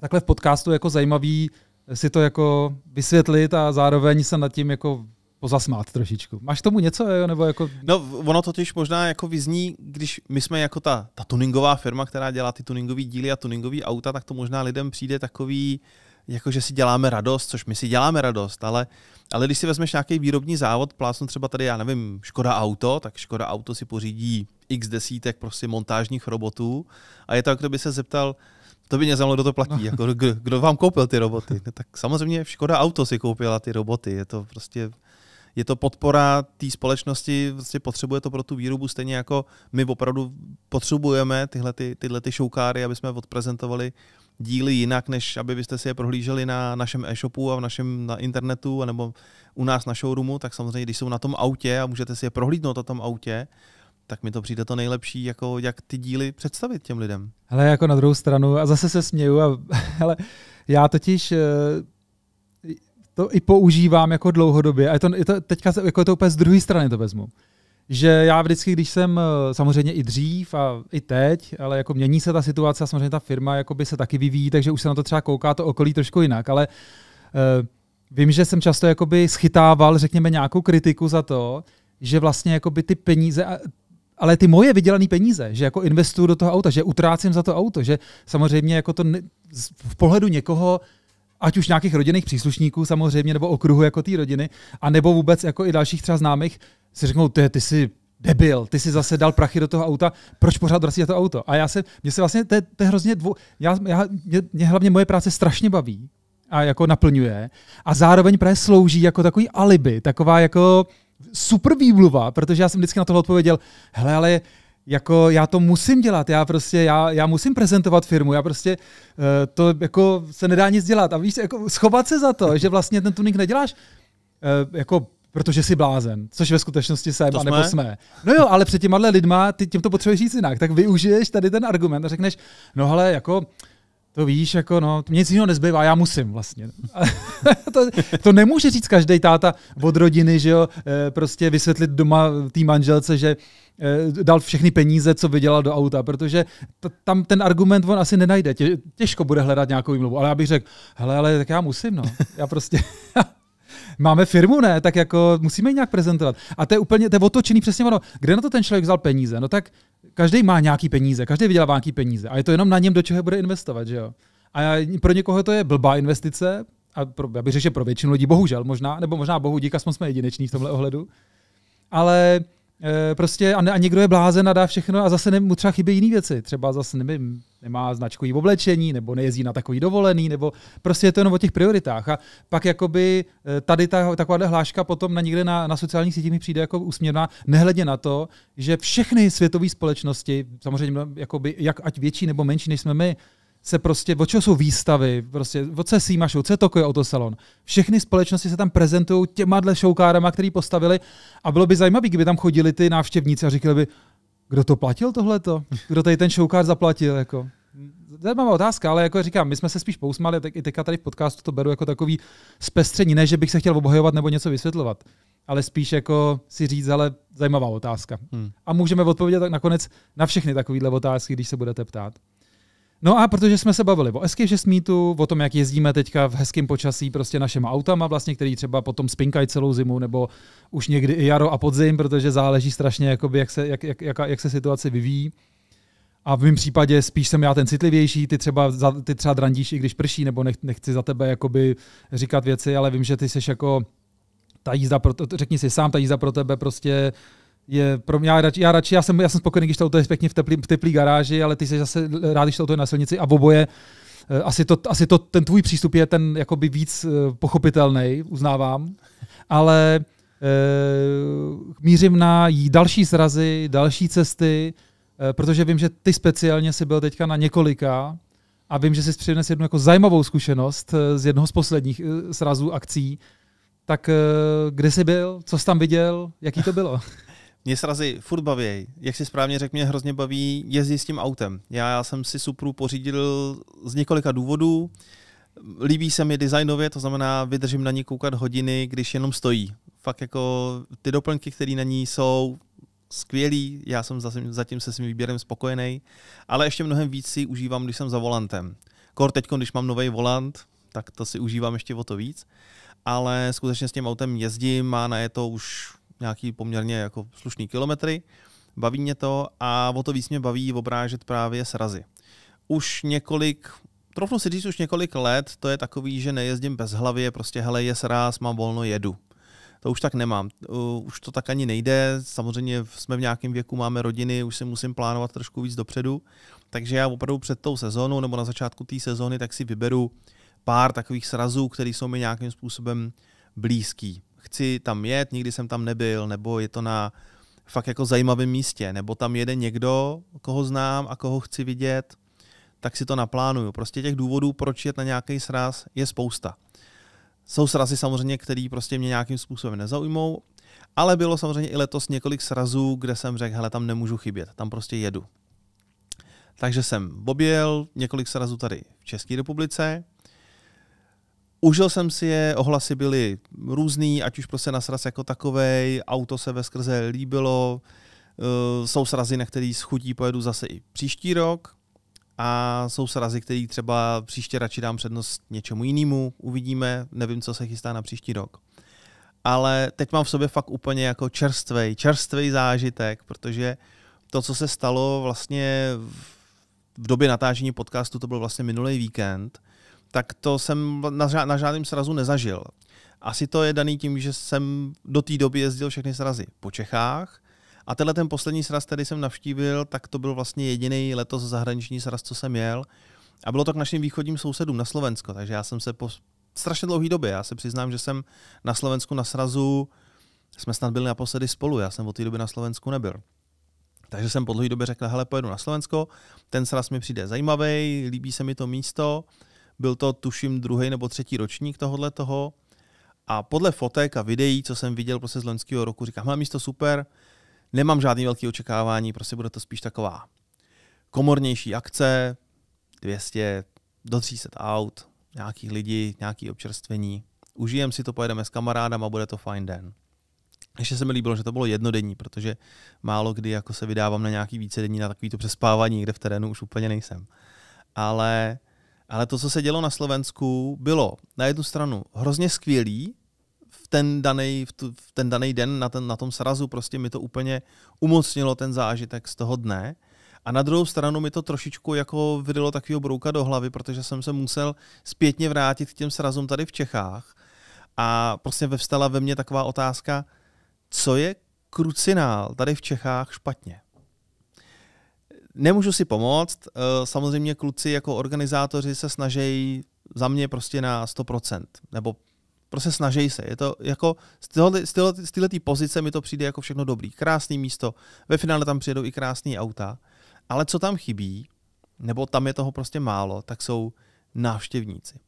takhle v podcastu jako zajímavý eh, si to jako vysvětlit a zároveň se nad tím jako pozasmát trošičku. Máš tomu něco? Eh, nebo jako... No, ono totiž možná jako vyzní, když my jsme jako ta, ta tuningová firma, která dělá ty tuningové díly a tuningové auta, tak to možná lidem přijde takový, jako že si děláme radost, což my si děláme radost, ale uh, ale když si vezmeš nějaký výrobní závod, plásnu třeba tady, já nevím, Škoda Auto, tak Škoda Auto si pořídí x desítek prostě montážních robotů a je to, jak by se zeptal, to by mě zajímalo, kdo to platí, no. jako, kdo, kdo vám koupil ty roboty. No, tak samozřejmě Škoda Auto si koupila ty roboty, je to prostě je to podpora té společnosti, prostě potřebuje to pro tu výrobu, stejně jako my opravdu potřebujeme tyhle, ty, tyhle ty šoukáry, aby jsme odprezentovali uh, díly jinak, než aby byste si je prohlíželi na našem e-shopu a v našem na internetu, nebo u nás na showroomu, tak samozřejmě, když jsou na tom autě a můžete si je prohlídnout na tom autě, tak mi to přijde to nejlepší, jako jak ty díly představit těm lidem. Ale jako na druhou stranu, a zase se směju, a, ale já totiž eh, to i používám jako dlouhodobě. A je to, je to teďka jako je to úplně z druhé strany to vezmu že já vždycky, když jsem eh, samozřejmě i dřív a i teď, ale jako mění se ta situace a samozřejmě ta firma jakoby se taky vyvíjí, takže už se na to třeba kouká to okolí trošku jinak, ale uh, vím, že jsem často jakoby schytával, řekněme, nějakou kritiku za to, že vlastně jakoby ty peníze, ale ty moje vydělané peníze, že jako investuju do toho auta, že utrácím za to auto, že samozřejmě jako to ne, v pohledu někoho ať už nějakých rodinných příslušníků samozřejmě, nebo okruhu jako té rodiny, a nebo vůbec jako i dalších třeba známých, si řeknou, ty, ty jsi debil, ty si zase dal prachy do toho auta, proč pořád vracíš to auto? A já se, mě se vlastně, to je, to je hrozně dvou, já, já, mě, mě hlavně moje práce strašně baví a jako naplňuje a zároveň právě slouží jako takový alibi, taková jako super výmluva, protože já jsem vždycky na tohle odpověděl, hele, ale jako já to musím dělat, já prostě, já, já musím prezentovat firmu, já prostě, uh, to jako se nedá nic dělat a víš, jako schovat se za to, že vlastně ten tuning neděláš, uh, jako protože jsi blázen, což ve skutečnosti jsem, to nebo jsme. No jo, ale před těma lidma, ty, tím to potřebuješ říct jinak, tak využiješ tady ten argument a řekneš, no ale jako, to víš, jako no, nic jiného nezbývá, já musím vlastně. to, to nemůže říct každý táta od rodiny, že jo, eh, prostě vysvětlit doma té manželce, že eh, dal všechny peníze, co vydělal do auta, protože t- tam ten argument on asi nenajde. Tě- těžko bude hledat nějakou výmluvu, ale já bych řekl, hele, ale tak já musím, no. Já prostě, máme firmu, ne? Tak jako musíme ji nějak prezentovat. A to je úplně, to je otočený přesně ono. Kde na to ten člověk vzal peníze? No tak každý má nějaký peníze, každý vydělává nějaký peníze. A je to jenom na něm, do čeho bude investovat, že jo? A pro někoho to je blbá investice, a pro, já bych řekl, že pro většinu lidí bohužel možná, nebo možná bohu díka, jsme jedineční v tomhle ohledu. Ale Eh, prostě a, a někdo je blázen a dá všechno a zase ne, mu třeba chybí jiné věci. Třeba zase nevím, nemá značkový oblečení, nebo nejezdí na takový dovolený, nebo prostě je to jenom o těch prioritách. A pak jakoby eh, tady ta, taková hláška potom na někde na, na sociálních sítích mi přijde jako úsměvná, nehledě na to, že všechny světové společnosti, samozřejmě jakoby, jak ať větší nebo menší, než jsme my, se prostě, od čeho jsou výstavy, prostě, od co je Sýma Show, co je Tokyo salon. Všechny společnosti se tam prezentují těma dle showkárama, který postavili a bylo by zajímavé, kdyby tam chodili ty návštěvníci a říkali by, kdo to platil tohleto? Kdo tady ten showkár zaplatil? Jako? Zajímavá otázka, ale jako říkám, my jsme se spíš pousmali, tak i teďka tady v podcastu to beru jako takový zpestření, ne, že bych se chtěl obhajovat nebo něco vysvětlovat, ale spíš jako si říct, ale zajímavá otázka. Hmm. A můžeme odpovědět nakonec na všechny takovéhle otázky, když se budete ptát. No a protože jsme se bavili o Escape Meetu, o tom, jak jezdíme teďka v hezkém počasí prostě našima autama, vlastně, který třeba potom spinkají celou zimu, nebo už někdy i jaro a podzim, protože záleží strašně, jakoby, jak, se, jak, jak, jak, jak se situace vyvíjí. A v mém případě spíš jsem já ten citlivější, ty třeba, ty třeba drandíš, i když prší, nebo nech, nechci za tebe jakoby říkat věci, ale vím, že ty jsi jako ta jízda pro, řekni si sám, ta jízda pro tebe prostě je pro mě, já radši, já, radši, já, jsem, já jsem spokojený, když to auto je pěkně v teplý, v teplý garáži, ale ty jsi zase rád, když to auto je na silnici a oboje eh, asi, to, asi to, ten tvůj přístup je ten jakoby víc eh, pochopitelný, uznávám, ale e, mířím na jí další srazy, další cesty, e, protože vím, že ty speciálně si byl teďka na několika a vím, že jsi přines jednu jako zajímavou zkušenost z jednoho z posledních srazů akcí, tak kde jsi byl, co jsi tam viděl, jaký to bylo? Mě srazy furt baví. Jak si správně řekl, mě hrozně baví jezdit s tím autem. Já, já jsem si Supru pořídil z několika důvodů. Líbí se mi designově, to znamená, vydržím na ní koukat hodiny, když jenom stojí. Fakt jako ty doplňky, které na ní jsou, skvělý, já jsem zatím, zatím se svým výběrem spokojený, ale ještě mnohem víc si užívám, když jsem za volantem. Kor teď, když mám nový volant, tak to si užívám ještě o to víc, ale skutečně s tím autem jezdím, má na je to už nějaký poměrně jako slušný kilometry. Baví mě to a o to víc mě baví obrážet právě srazy. Už několik, trofnu si říct, už několik let to je takový, že nejezdím bez hlavy, prostě hele, je sraz, mám volno, jedu. To už tak nemám. Už to tak ani nejde. Samozřejmě jsme v nějakém věku, máme rodiny, už si musím plánovat trošku víc dopředu. Takže já opravdu před tou sezónou nebo na začátku té sezóny tak si vyberu pár takových srazů, které jsou mi nějakým způsobem blízký chci tam jet, nikdy jsem tam nebyl, nebo je to na fakt jako zajímavém místě, nebo tam jede někdo, koho znám a koho chci vidět, tak si to naplánuju. Prostě těch důvodů, proč jet na nějaký sraz, je spousta. Jsou srazy samozřejmě, které prostě mě nějakým způsobem nezaujmou, ale bylo samozřejmě i letos několik srazů, kde jsem řekl, hele, tam nemůžu chybět, tam prostě jedu. Takže jsem objel několik srazů tady v České republice, Užil jsem si je, ohlasy byly různý, ať už prostě na sraz jako takovej, auto se ve skrze líbilo, eh, jsou srazy, na který s chutí pojedu zase i příští rok a jsou srazy, který třeba příště radši dám přednost něčemu jinému, uvidíme, nevím, co se chystá na příští rok. Ale teď mám v sobě fakt úplně jako čerstvej, čerstvej zážitek, protože to, co se stalo vlastně v době natážení podcastu, to byl vlastně minulý víkend – tak to jsem na, žád, na žádném srazu nezažil. Asi to je daný tím, že jsem do té doby jezdil všechny srazy po Čechách a tenhle ten poslední sraz, který jsem navštívil, tak to byl vlastně jediný letos zahraniční sraz, co jsem jel. A bylo to k našim východním sousedům na Slovensko, takže já jsem se po strašně dlouhé době, já se přiznám, že jsem na Slovensku na srazu, jsme snad byli naposledy spolu, já jsem od té doby na Slovensku nebyl. Takže jsem po dlouhé době řekl, hele, pojedu na Slovensko, ten sraz mi přijde zajímavý, líbí se mi to místo, byl to tuším druhý nebo třetí ročník tohohle toho. A podle fotek a videí, co jsem viděl prostě z loňského roku, říkám, hele, místo super, nemám žádný velký očekávání, prostě bude to spíš taková komornější akce, 200 do 300 aut, nějakých lidí, nějaký občerstvení. Užijem si to, pojedeme s kamarádem a bude to fajn den. Ještě se mi líbilo, že to bylo jednodenní, protože málo kdy jako se vydávám na nějaký vícedenní na takovýto přespávání, kde v terénu už úplně nejsem. Ale ale to, co se dělo na Slovensku, bylo na jednu stranu hrozně skvělý, v ten daný, v, ten daný den na, ten, na tom srazu prostě mi to úplně umocnilo ten zážitek z toho dne. A na druhou stranu mi to trošičku jako vydalo takového brouka do hlavy, protože jsem se musel zpětně vrátit k těm srazům tady v Čechách. A prostě vevstala ve mně taková otázka, co je krucinál tady v Čechách špatně? nemůžu si pomoct. Eh, samozřejmě kluci jako organizátoři se snaží za mě prostě na 100%, nebo prostě snaží se. Je to jako z této pozice mi to přijde jako všechno dobrý. Krásný místo, ve finále tam přijedou i krásné auta, ale co tam chybí, nebo tam je toho prostě málo, tak jsou návštěvníci.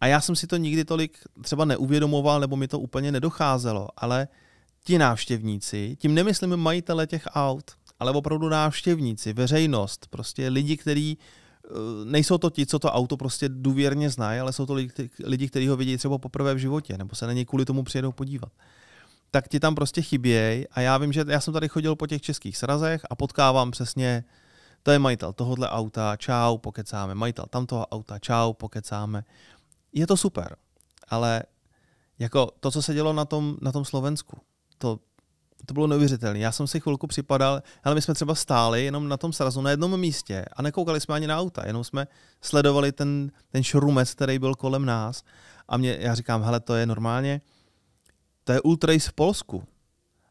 A já jsem si to nikdy tolik třeba neuvědomoval, nebo mi to úplně nedocházelo, ale ti návštěvníci, tím nemyslím majitele těch aut, ale opravdu návštěvníci, veřejnost, prostě lidi, kteří eh, nejsou to ti, co to auto prostě důvěrně znají, ale jsou to lidi, kteří ho vidí třeba poprvé v životě, nebo se na něj kvůli tomu přijedou podívat. Tak ti tam prostě chybějí a já vím, že já jsem tady chodil po těch českých srazech a potkávám přesně, to je majitel tohohle auta, čau, pokecáme, majitel tamtoho auta, čau, pokecáme. Je to super, ale jako to, co se dělo na tom, na tom Slovensku, to to bylo neuvěřitelné. Já jsem si chvilku připadal, ale my jsme třeba stáli jenom na tom srazu na jednom místě a nekoukali jsme ani na auta, jenom jsme sledovali ten, ten šrumec, který byl kolem nás. A mě, já říkám, hele, to je normálně, to je Ultrace v Polsku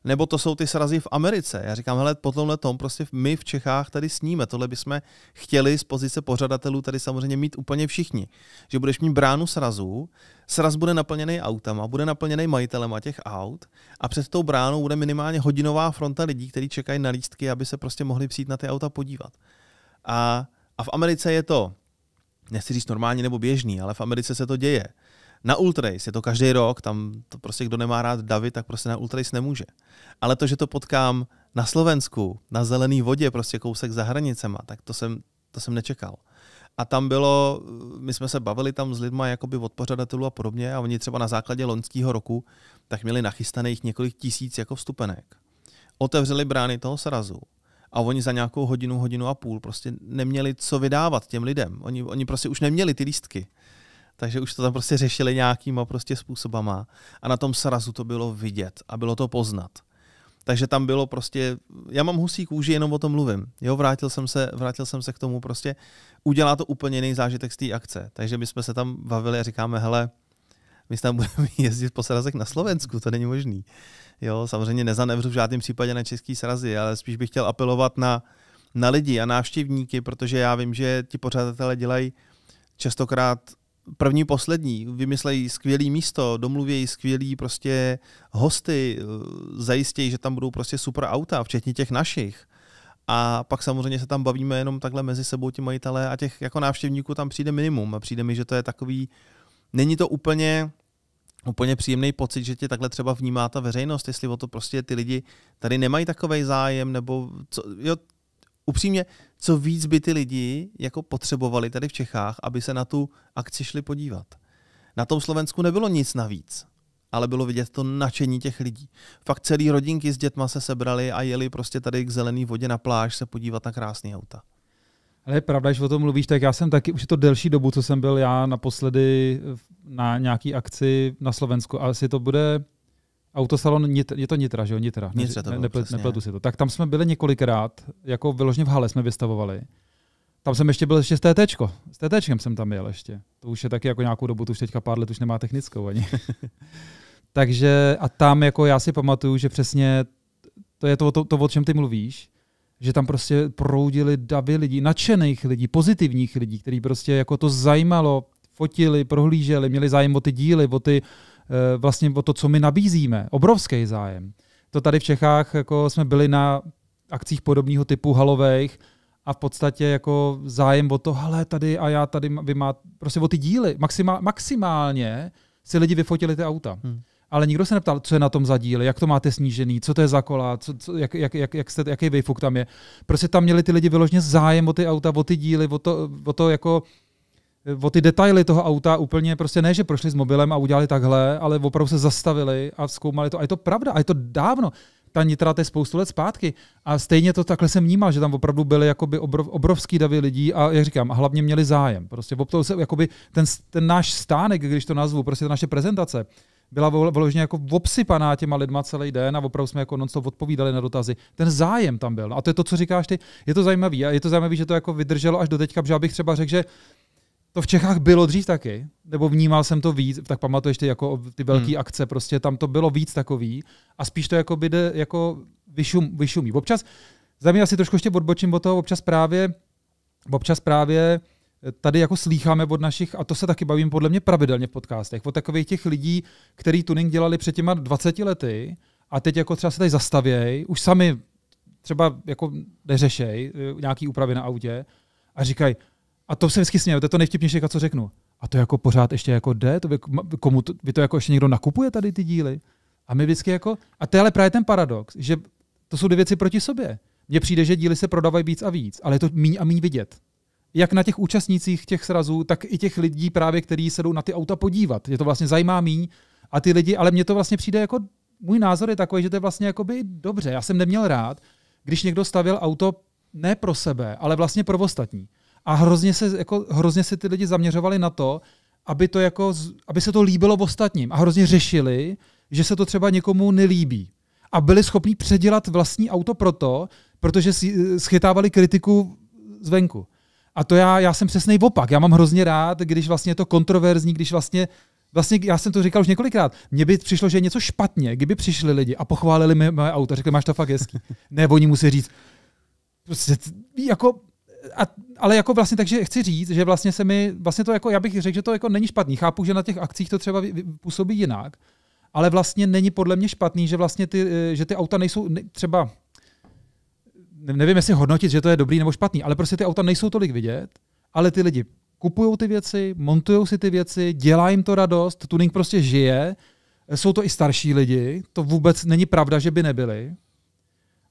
nebo to jsou ty srazy v Americe. Já říkám, hele, po tomhle tom prostě my v Čechách tady sníme. Tohle bychom chtěli z pozice pořadatelů tady samozřejmě mít úplně všichni. Že budeš mít bránu srazů, sraz bude naplněný autama, bude naplněný majitelema těch aut a před tou bránou bude minimálně hodinová fronta lidí, kteří čekají na lístky, aby se prostě mohli přijít na ty auta podívat. A, a v Americe je to, nechci říct normální nebo běžný, ale v Americe se to děje na Ultrace je to každý rok, tam to prostě kdo nemá rád Davy, tak prostě na Ultrace nemůže. Ale to, že to potkám na Slovensku, na zelený vodě, prostě kousek za hranicema, tak to jsem, to jsem nečekal. A tam bylo, my jsme se bavili tam s lidma jakoby od pořadatelů a podobně a oni třeba na základě loňského roku tak měli nachystaných několik tisíc jako vstupenek. Otevřeli brány toho srazu a oni za nějakou hodinu, hodinu a půl prostě neměli co vydávat těm lidem. Oni, oni prostě už neměli ty lístky takže už to tam prostě řešili nějakýma prostě způsobama a na tom srazu to bylo vidět a bylo to poznat. Takže tam bylo prostě, já mám husí kůži, jenom o tom mluvím. Jo, vrátil jsem se, vrátil jsem se k tomu prostě, udělá to úplně jiný zážitek z té akce. Takže my jsme se tam bavili a říkáme, hele, my tam budeme jezdit po srazech na Slovensku, to není možný. Jo, samozřejmě nezanevřu v žádném případě na český srazy, ale spíš bych chtěl apelovat na, na lidi a návštěvníky, protože já vím, že ti pořadatelé dělají častokrát první, poslední, vymyslejí skvělý místo, domluvějí skvělý prostě hosty, eh, zajistějí, že tam budou prostě super auta, včetně těch našich. A pak samozřejmě se tam bavíme jenom takhle mezi sebou ti majitelé a těch jako návštěvníků tam přijde minimum. A přijde mi, že to je takový, není to úplně, úplně příjemný pocit, že tě takhle třeba vnímá ta veřejnost, jestli o to prostě ty lidi tady nemají takový zájem, nebo co, jo, upřímně, co víc by ty lidi jako potřebovali tady v Čechách, aby se na tu akci šli podívat. Na tom Slovensku nebylo nic navíc, ale bylo vidět to nadšení těch lidí. Fakt celý rodinky s dětma se sebrali a jeli prostě tady k zelený vodě na pláž se podívat na krásný auta. Ale je pravda, že o tom mluvíš, tak já jsem taky, už je to delší dobu, co jsem byl já naposledy na nějaký akci na Slovensku, ale asi to bude Autosalon, je to Nitra, že jo? Nitra. Nitra to bylo, ne, nepletu si to. Tak tam jsme byli několikrát, jako vyložně v hale jsme vystavovali. Tam jsem ještě byl ještě s TTčko. S TTčkem jsem tam jel ještě. To už je taky jako nějakou dobu, to už teďka pár let už nemá technickou ani. Takže a tam jako já si pamatuju, že přesně to je to, to, to o čem ty mluvíš, že tam prostě proudili davy lidí, nadšených lidí, pozitivních lidí, který prostě jako to zajímalo, fotili, prohlíželi, měli zájem o ty díly, o ty, Eh, vlastně o to, co my nabízíme. Obrovský zájem. To tady v Čechách jako jsme byli na akcích podobného typu halových a v podstatě jako zájem o to, hele, tady a já tady, vy má, prostě o ty díly. Maximál, maximálně si lidi vyfotili ty auta. Hmm. Ale nikdo se neptal, co je na tom za díl, jak to máte snížený, co to je za kola, co, co, jak, jak, jak, jak jste, jaký výfuk tam je. Prostě tam měli ty lidi vyložně zájem o ty auta, o ty díly, o to, o to jako o ty detaily toho auta úplně prostě ne, že prošli s mobilem a udělali takhle, ale opravdu se zastavili a zkoumali to. A je to pravda, a je to dávno. Ta nitra to je spoustu let zpátky. A stejně to takhle jsem vnímal, že tam opravdu byly jakoby obrov, obrovský davy lidí a jak říkám, hlavně měli zájem. Prostě se jakoby ten, ten náš stánek, když to nazvu, prostě ta naše prezentace, byla vložně jako obsypaná těma lidma celý den a opravdu jsme jako nonstop odpovídali na dotazy. Ten zájem tam byl. No a to je to, co říkáš ty. Je to zajímavé. A je to zajímavé, že to jako vydrželo až do teďka, protože já bych třeba řekl, že to v Čechách bylo dřív taky, nebo vnímal jsem to víc, tak pamatuješ ty jako ty velké hmm. akce, prostě tam to bylo víc takový a spíš to jako by jde, jako vyšum, vyšumí. Občas, za mě asi trošku ještě odbočím od toho, občas právě, občas právě eh, tady jako slýcháme od našich, a to se taky bavím podle mě pravidelně v podcastech, od takových těch lidí, který tuning dělali před těma 20 lety a teď jako třeba se tady zastavějí, už sami třeba jako neřešej eh, nějaký úpravy na autě a říkají, a to se vždycky směl, to je to nejvtipnější, jako co řeknu. A to jako pořád ještě jako jde? To by, komu to, by to jako ještě někdo nakupuje tady ty díly? A my vždycky jako... A to je ale právě ten paradox, že to jsou dvě věci proti sobě. Mně přijde, že díly se prodávají víc a víc, ale je to míň a míň vidět. Jak na těch účastnících těch srazů, tak i těch lidí právě, kteří se jdou na ty auta podívat. Je to vlastně zajímá míň a ty lidi, ale mně to vlastně přijde jako, můj názor je takový, že to je vlastně jakoby dobře. Já jsem neměl rád, když někdo stavil auto ne pro sebe, ale vlastně pro ostatní. A hrozně se, jako, hrozně se ty lidi zaměřovali na to, aby, to jako, aby se to líbilo v ostatním. A hrozně řešili, že se to třeba někomu nelíbí. A byli schopni předělat vlastní auto proto, protože eh, schytávali kritiku zvenku. A to já, já jsem přesný opak. Já mám hrozně rád, když vlastně je to kontroverzní, když vlastně Vlastně já jsem to říkal už několikrát. Mně by přišlo, že je něco špatně, kdyby přišli lidi a pochválili mi moje auto, řekli, máš to fakt hezký. ne, oni musí říct, prostě jako a, ale jako vlastně, takže chci říct, že vlastně se mi, vlastně to jako, já bych řekl, že to jako není špatný. Chápu, že na těch akcích to třeba působí jinak, ale vlastně není podle mě špatný, že vlastně ty, eh, že ty auta nejsou třeba, nevím, jestli hodnotit, že to je dobrý nebo špatný, ale prostě ty auta nejsou tolik vidět, ale ty lidi kupují ty věci, montují si ty věci, dělá jim to radost, tuning prostě žije, jsou to i starší lidi, to vůbec není pravda, že by nebyli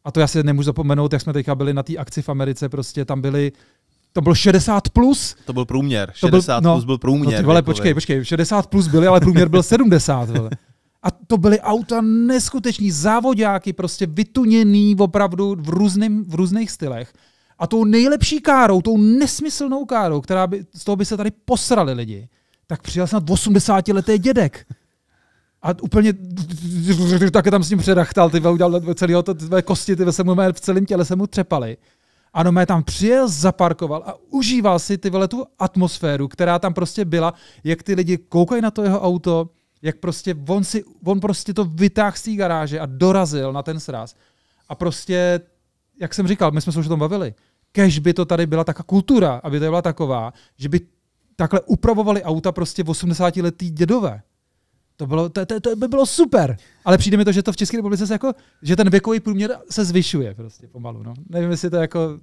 a to já si nemůžu zapomenout, jak jsme teďka byli na té akci v Americe, prostě tam byli to bylo 60 plus. To byl průměr. 60 to byl, no, plus byl průměr. No ty vole, jako počkej, počkej, 60 plus byli, ale průměr byl 70. Vole. A to byly auta neskuteční, závodáky, prostě vytuněný opravdu v, různým, v různých stylech. A tou nejlepší károu, tou nesmyslnou károu, která by, z toho by se tady posrali lidi, tak přijel snad 80-letý dědek a úplně také tam s ním předachtal, ty udělal celého to, tvé kosti, ty se mu v celém těle se mu třepaly. Ano, mé tam přijel, zaparkoval a užíval si ty vole tu atmosféru, která tam prostě byla, jak ty lidi koukají na to jeho auto, jak prostě on, si, on prostě to vytáhl z té garáže a dorazil na ten sraz. A prostě, jak jsem říkal, my jsme se už o tom bavili, kež by to tady byla taká kultura, aby to byla taková, že by takhle upravovali auta prostě 80-letý dědové. To, bylo, to, to, to by bylo super, ale přijde mi to, že to v České republice se jako, že ten věkový průměr se zvyšuje prostě pomalu. No. Nevím, jestli to jako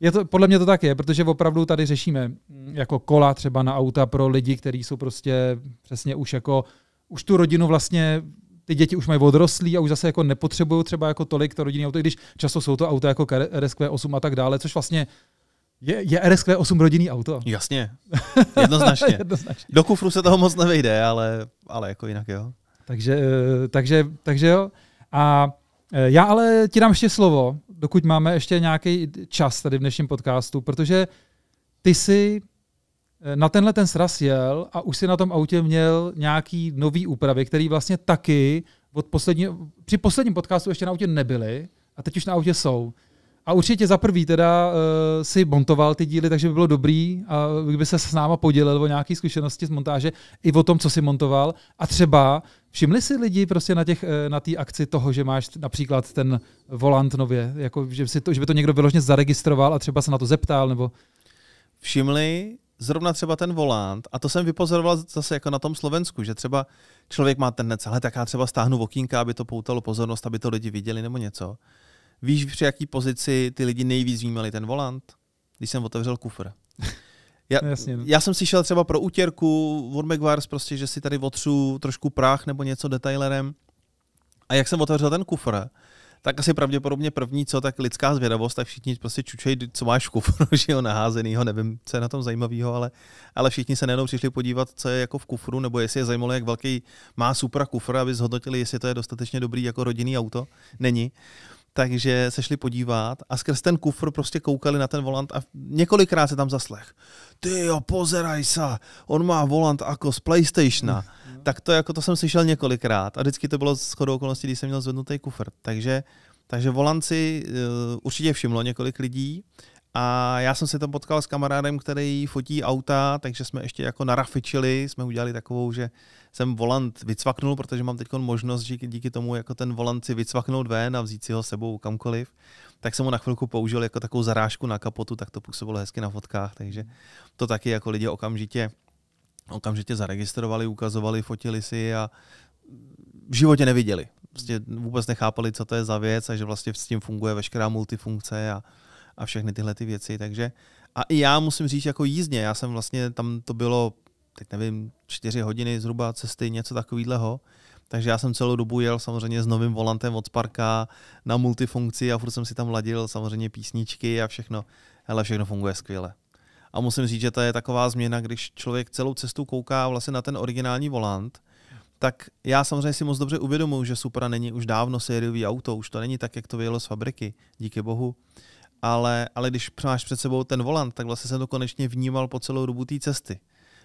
je to, podle mě to tak je, protože opravdu tady řešíme mm, jako kola třeba na auta pro lidi, kteří jsou prostě přesně už jako, už tu rodinu vlastně ty děti už mají odrostlí a už zase jako nepotřebují třeba jako tolik to rodinné auto, i když často jsou to auta jako RSQ8 a tak dále, což vlastně je, je RSQ8 rodinný auto? Jasně, jednoznačně. jednoznačně. Do kufru se toho moc nevejde, ale, ale jako jinak jo. Takže, eh, takže, takže jo. A eh, já ale ti dám ještě slovo, dokud máme ještě nějaký čas tady v dnešním podcastu, protože ty jsi eh, na tenhle ten sraz jel a už si na tom autě měl nějaký nový úpravy, který vlastně taky od poslední, při posledním podcastu ještě na autě nebyly a teď už na autě jsou. A určitě za prvý teda uh, si montoval ty díly, takže by bylo dobrý, a kdyby se s náma podělil o nějaké zkušenosti z montáže i o tom, co si montoval. A třeba všimli si lidi prostě na těch, eh, na akci toho, že máš například ten volant nově, jako, že, si to, že by to někdo vyložně zaregistroval a třeba se na to zeptal, nebo... Všimli, zrovna třeba ten volant, a to jsem vypozoroval zase jako na tom Slovensku, že třeba člověk má ten ale tak já třeba stáhnu okýnka, aby to poutalo pozornost, aby to lidi viděli nebo něco. Víš, při jaký pozici ty lidi nejvíc vnímali ten volant? Když jsem otevřel kufr. Já, Jasně, no. já jsem si šel třeba pro útěrku od McWars, prostě, že si tady otřu trošku prach nebo něco detailerem. A jak jsem otevřel ten kufr, tak asi pravděpodobně první, co, tak lidská zvědavost, tak všichni prostě čučej, co máš v kufru, že jo, naházenýho, nevím, co je na tom zajímavého, ale, ale všichni se nejenom přišli podívat, co je jako v kufru, nebo jestli je zajímalo, jak velký má Supra kufr, aby zhodnotili, jestli to je dostatečně dobrý jako rodinný auto. Není. Uh, takže se šli podívat a skrz ten kufr prostě koukali na ten volant a několikrát se tam zaslech. Ty jo, pozeraj se, on má volant jako z Playstationa. Mm. Tak to jako to jsem slyšel několikrát a vždycky to bylo s chodou okolností, když jsem měl zvednutý kufr. Takže, takže si uh, určitě všimlo několik lidí. Uh, a já jsem se tam potkal s kamarádem, který fotí auta, takže jsme ještě jako narafičili, jsme udělali takovou, že jsem volant vycvaknul, protože mám teď možnost že díky tomu jako ten volant si vycvaknout ven a vzít si ho sebou kamkoliv. Tak jsem ho na chvilku použil jako takovou zarážku na kapotu, tak to působilo hezky na fotkách, takže to taky jako lidi okamžitě okamžitě zaregistrovali, ukazovali, fotili si a v životě neviděli. Prostě vůbec nechápali, co to je za věc a že vlastně s tím funguje veškerá multifunkce a, a všechny tyhle ty věci, takže a i já musím říct jako jízdně, já jsem vlastně, tam to bylo, teď nevím, čtyři hodiny zhruba cesty, něco takového, takže já jsem celou dobu jel samozřejmě s novým volantem od Sparka na multifunkci a furt jsem si tam ladil samozřejmě písničky a všechno. Ale všechno funguje skvěle. A musím říct, že to je taková změna, když člověk celou cestu kouká vlastně na ten originální volant, tak já samozřejmě si moc dobře uvědomuji, že Supra není už dávno sériový auto, už to není tak, jak to vyjelo z fabriky, díky bohu ale, ale když máš před sebou ten volant, tak vlastně jsem to konečně vnímal po celou dobu té cesty.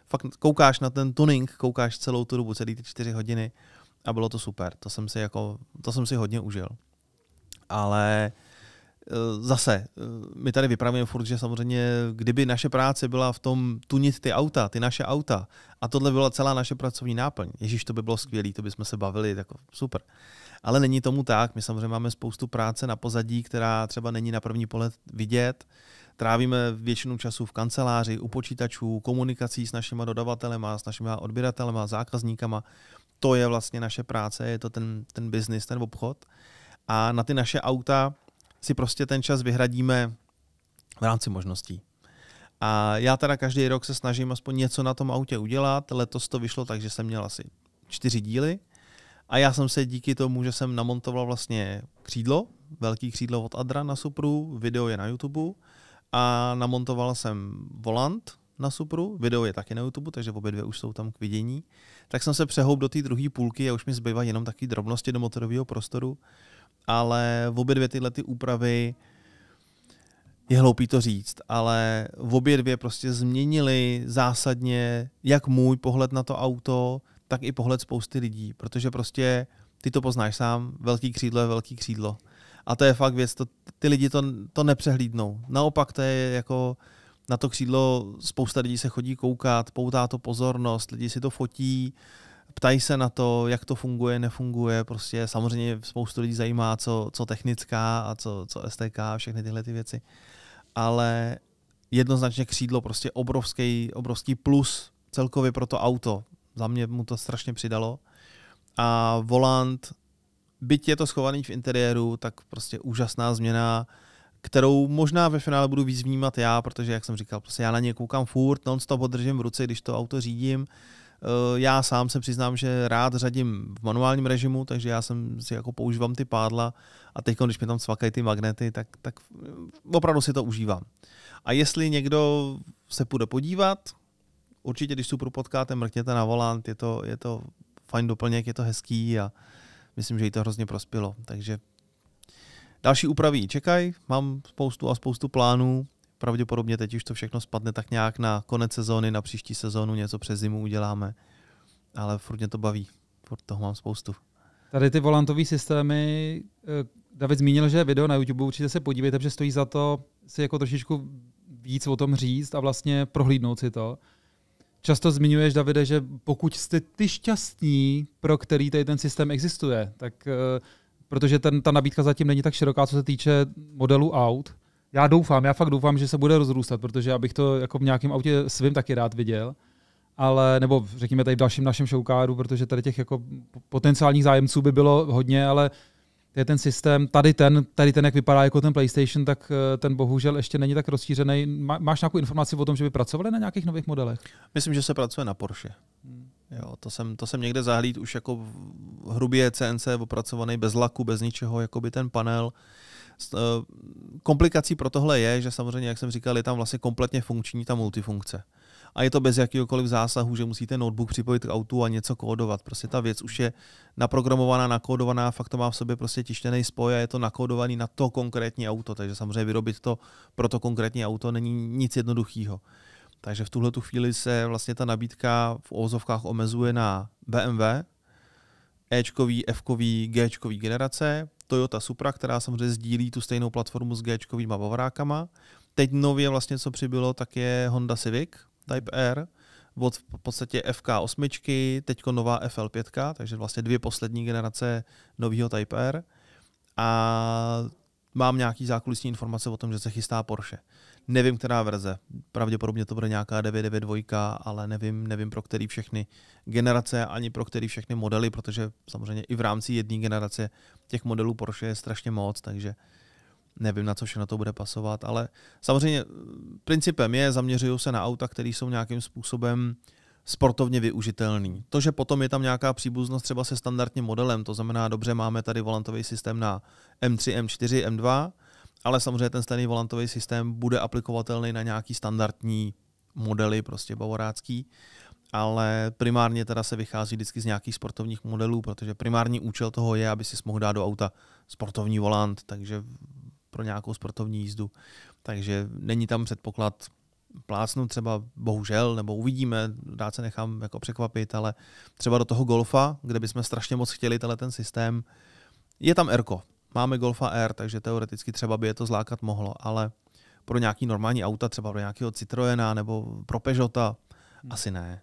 Fakt koukáš na ten tuning, koukáš celou tu dobu, celý ty čtyři hodiny a bylo to super. To jsem si, jako, to jsem si hodně užil. Ale eh, zase, eh, my tady vypravíme furt, že samozřejmě, kdyby naše práce byla v tom tunit ty auta, ty naše auta, a tohle byla celá naše pracovní náplň, ježíš, to by bylo skvělé, to bychom se bavili, jako super ale není tomu tak. My samozřejmě máme spoustu práce na pozadí, která třeba není na první pohled vidět. Trávíme většinu času v kanceláři, u počítačů, komunikací s našimi dodavatelema, s našimi odběratelema, zákazníkama. To je vlastně naše práce, je to ten, ten biznis, ten obchod. A na ty naše auta si prostě ten čas vyhradíme v rámci možností. A já teda každý rok se snažím aspoň něco na tom autě udělat. Letos to vyšlo tak, že jsem měl asi čtyři díly. A já jsem se díky tomu, že jsem namontoval vlastně křídlo, velký křídlo od Adra na Supru, video je na YouTube a namontoval jsem volant na Supru, video je taky na YouTube, takže obě dvě už jsou tam k vidění. Tak jsem se přehoub do té druhé půlky a už mi zbývá jenom taky drobnosti do motorového prostoru, ale obě dvě tyhle ty úpravy je hloupý to říct, ale obě dvě prostě změnili zásadně jak můj pohled na to auto, tak i pohled spousty lidí, protože prostě ty to poznáš sám, velký křídlo je velký křídlo. A to je fakt věc, to, ty lidi to, to nepřehlídnou. Naopak to je jako na to křídlo spousta lidí se chodí koukat, poutá to pozornost, lidi si to fotí, ptají se na to, jak to funguje, nefunguje, prostě samozřejmě spoustu lidí zajímá, co, co technická a co, co STK a všechny tyhle ty věci. Ale jednoznačně křídlo prostě obrovský, obrovský plus celkově pro to auto. Za mě mu to strašně přidalo. A volant, byť je to schovaný v interiéru, tak prostě úžasná změna, kterou možná ve finále budu víc vnímat já, protože, jak jsem říkal, prostě já na ně koukám furt, non-stop ho držím v ruce, když to auto řídím. Eh, já sám se přiznám, že rád řadím v manuálním režimu, takže já jsem si jako používám ty pádla a teď, když mi tam cvakají ty magnety, tak, tak opravdu si to užívám. A jestli někdo se půjde podívat, určitě, když super potkáte, mrkněte na volant, je to, je to fajn doplněk, je to hezký a myslím, že jí to hrozně prospělo. Takže další úpravy čekaj, mám spoustu a spoustu plánů, pravděpodobně teď už to všechno spadne tak nějak na konec sezóny, na příští sezónu něco přes zimu uděláme, ale furt mě to baví, furt toho mám spoustu. Tady ty volantové systémy, eh, David zmínil, že video na YouTube, určitě se podívejte, že stojí za to si jako trošičku víc o tom říct a vlastně prohlídnout si to. Často zmiňuješ, Davide, že pokud jste ty šťastní, pro který tady ten systém existuje, tak eh, protože ten, ta nabídka zatím není tak široká, co se týče modelu aut. Já doufám, já fakt doufám, že se bude rozrůstat, protože abych to jako v nějakém autě svým taky rád viděl ale nebo řekněme tady v dalším našem showcaru, protože tady těch jako potenciálních zájemců by bylo hodně, ale to je ten systém, tady ten, tady ten, jak vypadá jako ten PlayStation, tak eh, ten bohužel ještě není tak rozšířený. Máš nějakou informaci o tom, že by pracovali na nějakých nových modelech? Myslím, že se pracuje na Porsche. Hmm. Jo, to, jsem, to jsem někde zahlíd už jako hrubě CNC opracovaný, bez laku, bez ničeho, jako by ten panel. Eh, komplikací pro tohle je, že samozřejmě, jak jsem říkal, je tam vlastně kompletně funkční ta multifunkce a je to bez jakýkoliv zásahu, že musíte notebook připojit k autu a něco kódovat. Prostě ta věc už je naprogramovaná, nakódovaná, fakt to má v sobě prostě tištěný spoj a je to nakódovaný na to konkrétní auto, takže samozřejmě vyrobit to pro to konkrétní auto není nic jednoduchého. Takže v tuhle tu chvíli se vlastně ta nabídka v ozovkách omezuje na BMW, Ečkový, Fkový, Gčkový generace, Toyota Supra, která samozřejmě sdílí tu stejnou platformu s Gčkovýma bavorákama. Teď nově vlastně, co přibylo, tak je Honda Civic, Type R, od v podstatě FK8, teď nová FL5, takže vlastně dvě poslední generace nového Type R. A mám nějaký zákulisní informace o tom, že se chystá Porsche. Nevím, která verze. Pravděpodobně to bude nějaká 992, ale nevím, nevím pro který všechny generace, ani pro který všechny modely, protože samozřejmě i v rámci jedné generace těch modelů Porsche je strašně moc, takže uh, nevím, na co všechno to bude pasovat, ale samozřejmě eh, principem je, zaměřuju se na auta, které jsou nějakým způsobem sportovně využitelný. To, že potom je tam nějaká příbuznost třeba se standardním modelem, to znamená, dobře, máme tady volantový systém na M3, M4, M2, ale samozřejmě ten stejný volantový systém bude aplikovatelný na nějaký standardní modely, prostě bavorácký, ale primárně teda se vychází vždycky z nějakých sportovních modelů, protože primární účel toho je, aby si mohl dát do auta sportovní volant, takže pro nějakou sportovní jízdu. Takže není tam předpoklad plácnu třeba, bohužel, nebo uvidíme, rád se nechám jako překvapit, ale třeba do toho golfa, kde bychom strašně moc chtěli tenhle ten systém, je tam Erko. Máme Golfa R, takže teoreticky třeba by je to zlákat mohlo, ale pro nějaký normální auta, třeba pro nějakého Citroena nebo pro Peugeota, hmm. asi ne.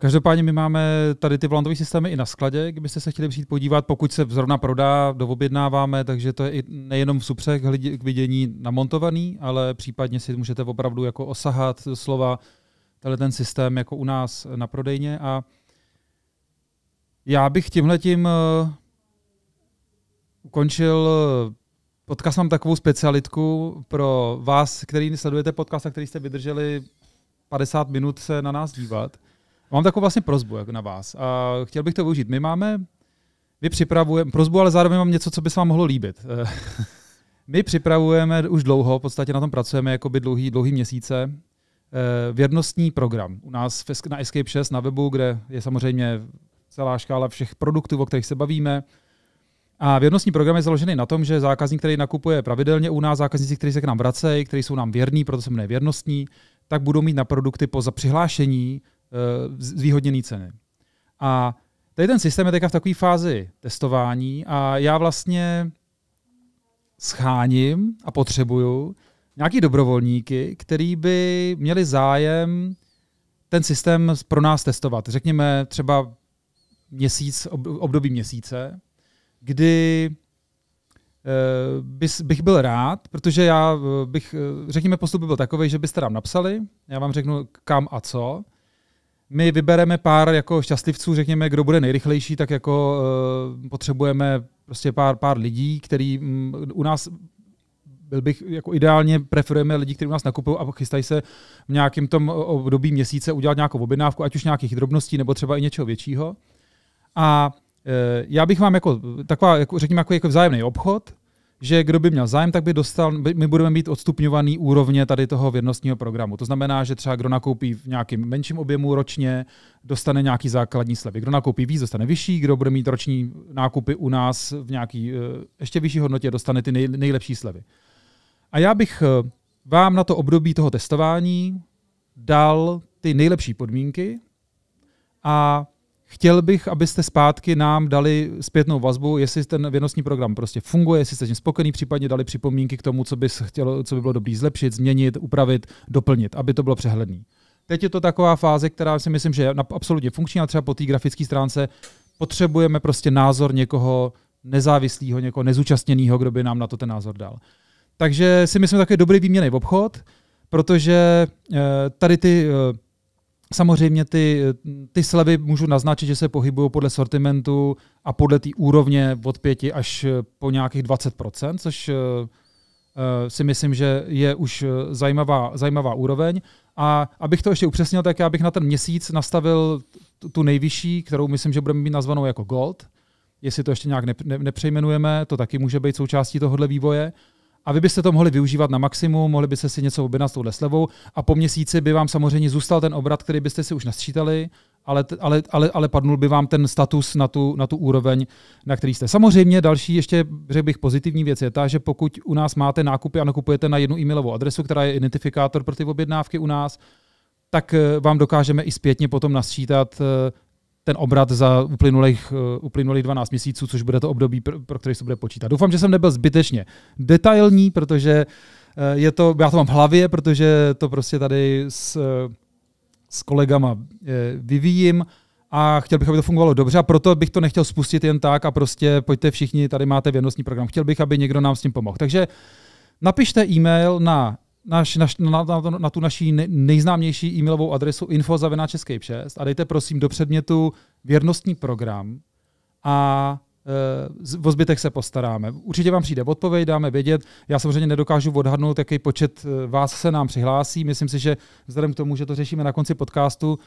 Každopádně my máme tady ty volantové systémy i na skladě, kdybyste se chtěli přijít podívat, pokud se zrovna prodá, doobjednáváme, takže to je i nejenom v supřech k vidění namontovaný, ale případně si můžete opravdu jako osahat slova tenhle ten systém jako u nás na prodejně a já bych tímhletím eh, ukončil eh, podcast. Mám takovou specialitku pro vás, který sledujete podcast a který jste vydrželi 50 minut se na nás dívat Mám takovou vlastně prozbu jak na vás a chtěl bych to využít. My máme, my připravujeme, prozbu, ale zároveň mám něco, co by se vám mohlo líbit. my připravujeme už dlouho, v podstatě na tom pracujeme jako by dlouhý, dlouhý měsíce, eh, věrnostní program u nás na Escape 6 na webu, kde je samozřejmě celá škála všech produktů, o kterých se bavíme. A věrnostní program je založený na tom, že zákazník, který nakupuje pravidelně u nás, zákazníci, kteří se k nám vracejí, kteří jsou nám věrní, proto se jmenuje věrnostní, tak budou mít na produkty po přihlášení Eh, zvýhodněné ceny. A tady ten systém je teďka v takové fázi testování a já vlastně scháním a potřebuju nějaký dobrovolníky, který by měli zájem ten systém pro nás testovat. Řekněme třeba měsíc, období měsíce, kdy eh, bych byl rád, protože já eh, bych, řekněme, postup by byl takový, že byste nám napsali, já vám řeknu kam a co, my vybereme pár jako šťastlivců, řekněme, kdo bude nejrychlejší, tak jako uh, potřebujeme prostě pár, pár lidí, který um, u nás byl bych, jako ideálně preferujeme lidi, kteří u nás nakupují a chystají se v nějakém tom období měsíce udělat nějakou objednávku, ať už nějakých drobností nebo třeba i něčeho většího. A eh, já bych vám jako taková, jako, řekněme, jako, jako vzájemný obchod, že kdo by měl zájem, tak by dostal, my budeme mít odstupňovaný úrovně tady toho vědnostního programu. To znamená, že třeba kdo nakoupí v nějakém menším objemu ročně, dostane nějaký základní slevy. Kdo nakoupí víc, dostane vyšší, kdo bude mít roční nákupy u nás v nějaký eh, ještě vyšší hodnotě, dostane ty nejlepší slevy. A já bych eh, vám na to období toho testování dal ty nejlepší podmínky a Chtěl bych, abyste zpátky nám dali zpětnou vazbu, jestli ten věnostní program prostě funguje, jestli jste s ním spokojený, případně dali připomínky k tomu, co bys chtělo, co by bylo dobrý zlepšit, změnit, upravit, doplnit, aby to bylo přehledný. Teď je to taková fáze, která si myslím, že je absolutně funkční, ale třeba po té grafické stránce potřebujeme prostě názor někoho nezávislého, někoho nezúčastněného, kdo by nám na to ten názor dal. Takže si myslím, že je dobrý výměný obchod, protože eh, tady ty eh, Samozřejmě ty, ty slevy můžu naznačit, že se pohybují podle sortimentu a podle té úrovně od 5 až po nějakých 20%, což eh, eh, si myslím, že je už eh, zajímavá, zajímavá úroveň. A abych to ještě upřesnil, tak já bych na ten měsíc nastavil tu nejvyšší, kterou myslím, že budeme mít nazvanou jako gold. Jestli to ještě nějak nepřejmenujeme, to taky může být součástí tohohle vývoje a vy byste to mohli využívat na maximum, mohli byste si něco objednat s touhle slevou a po měsíci by vám samozřejmě zůstal ten obrat, který byste si už nasčítali, ale, ale, ale, ale padnul by vám ten status na tu, na tu úroveň, na který jste. Samozřejmě další ještě, řekl bych, pozitivní věc je ta, že pokud u nás máte nákupy a nakupujete na jednu e-mailovou adresu, která je identifikátor pro ty objednávky u nás, tak eh, vám dokážeme i zpětně potom nasčítat eh, ten obrat za uplynulých, eh, uplynulých 12 měsíců, což bude to období, pro, pro který se bude počítat. Doufám, že jsem nebyl zbytečně detailní, protože eh, je to, já to mám v hlavě, protože to prostě tady s, eh, s kolegama vyvíjím a chtěl bych, aby to fungovalo dobře a proto bych to nechtěl spustit jen tak a prostě pojďte všichni, tady máte věnostní program. Chtěl bych, aby někdo nám s tím pomohl. Takže napište e-mail na naš, naš, na, na, na tu naší nejznámější e-mailovou adresu infozavináčescape 6 a dejte prosím do předmětu věrnostní program a e, o zbytek se postaráme. Určitě vám přijde odpověď, dáme vědět. Já samozřejmě nedokážu odhadnout, jaký počet e, vás se nám přihlásí. Myslím si, že vzhledem k tomu, že to řešíme na konci podcastu,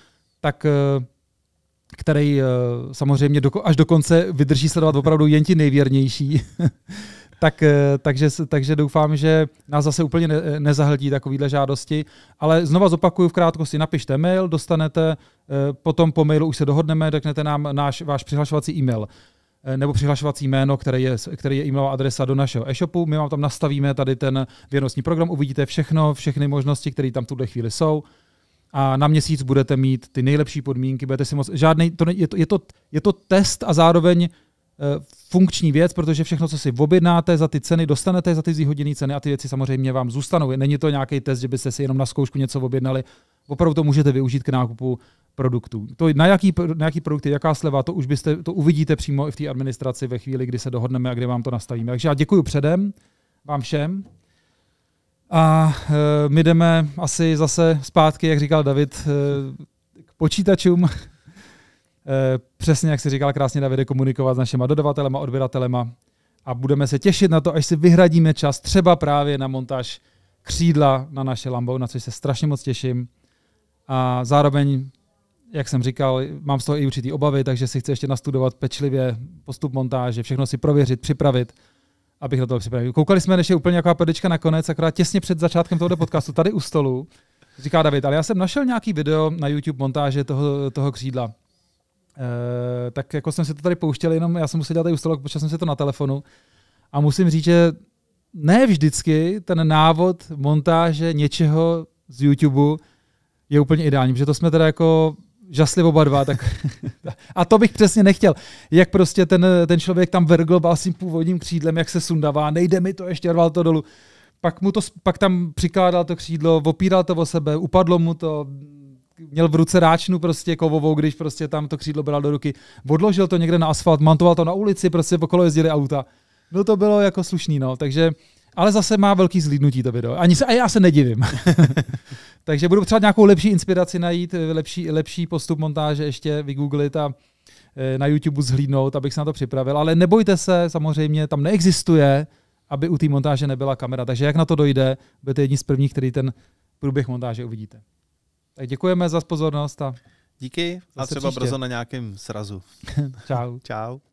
tak e, který e, samozřejmě až do konce vydrží sledovat opravdu jen ti nejvěrnější, tak, eh, takže, takže doufám, že nás zase úplně ne, eh, nezahltí takovýhle žádosti. Ale znova zopakuju v krátkosti, napište mail, dostanete, eh, potom po mailu už se dohodneme, řeknete nám náš, váš přihlašovací e-mail nebo přihlašovací jméno, které je, které je e-mailová adresa do našeho e-shopu. My vám tam nastavíme tady ten věnostní program, uvidíte všechno, všechny možnosti, které tam v tuhle chvíli jsou a na měsíc budete mít ty nejlepší podmínky, budete si moc, žádný, to, je, to, je, to, je to test a zároveň Eh, funkční věc, protože všechno, co si objednáte za ty ceny, dostanete za ty zvýhodněné ceny a ty věci samozřejmě vám zůstanou. Není to nějaký test, že byste si jenom na zkoušku něco objednali. Opravdu to můžete využít k nákupu produktů. To, na, jaký, na jaký produkty, jaká sleva, to už byste, to uvidíte přímo i v té administraci ve chvíli, kdy se dohodneme a kde vám to nastavíme. Takže já děkuji předem vám všem. A e, my jdeme asi zase zpátky, jak říkal David, e, k počítačům. Eh, přesně jak si říkal krásně Davide, komunikovat s našima dodavatelema, odběratelema a budeme se těšit na to, až si vyhradíme čas třeba právě na montáž křídla na naše Lambo, na což se strašně moc těším. A zároveň, jak jsem říkal, mám z toho i určitý obavy, takže si chci ještě nastudovat pečlivě postup montáže, všechno si prověřit, připravit, abych na to připravil. Koukali jsme, než je úplně jako prdečka nakonec, akorát těsně před začátkem tohoto podcastu, tady u stolu, říká David, ale já jsem našel nějaký video na YouTube montáže toho, toho křídla. Eh, tak jako jsem si to tady pouštěl, jenom já jsem musel dělat tady ústolok, protože jsem si to na telefonu a musím říct, že ne vždycky ten návod montáže něčeho z YouTube je úplně ideální, protože to jsme teda jako žasli oba dva. Tak, a to bych přesně nechtěl. Jak prostě ten, ten člověk tam vergloval s tím původním křídlem, jak se sundává, nejde mi to, ještě rval to dolů. Pak, mu to, pak tam přikládal to křídlo, opíral to o sebe, upadlo mu to, měl v ruce ráčnu prostě kovovou, když prostě tam to křídlo bral do ruky, odložil to někde na asfalt, mantoval to na ulici, prostě okolo jezdili auta. No to bylo jako slušný, no, takže ale zase má velký zlídnutí to video. Ani se, a já se nedivím. takže budu potřebovat nějakou lepší inspiraci najít, lepší, lepší postup montáže ještě vygooglit a eh, na YouTube zhlídnout, abych se na to připravil. Ale nebojte se, samozřejmě tam neexistuje, aby u té montáže nebyla kamera. Takže jak na to dojde, budete jedni z prvních, který ten průběh montáže uvidíte. Tak děkujeme za pozornost a Díky a třeba příště. brzo na nějakém srazu. Čau. Čau.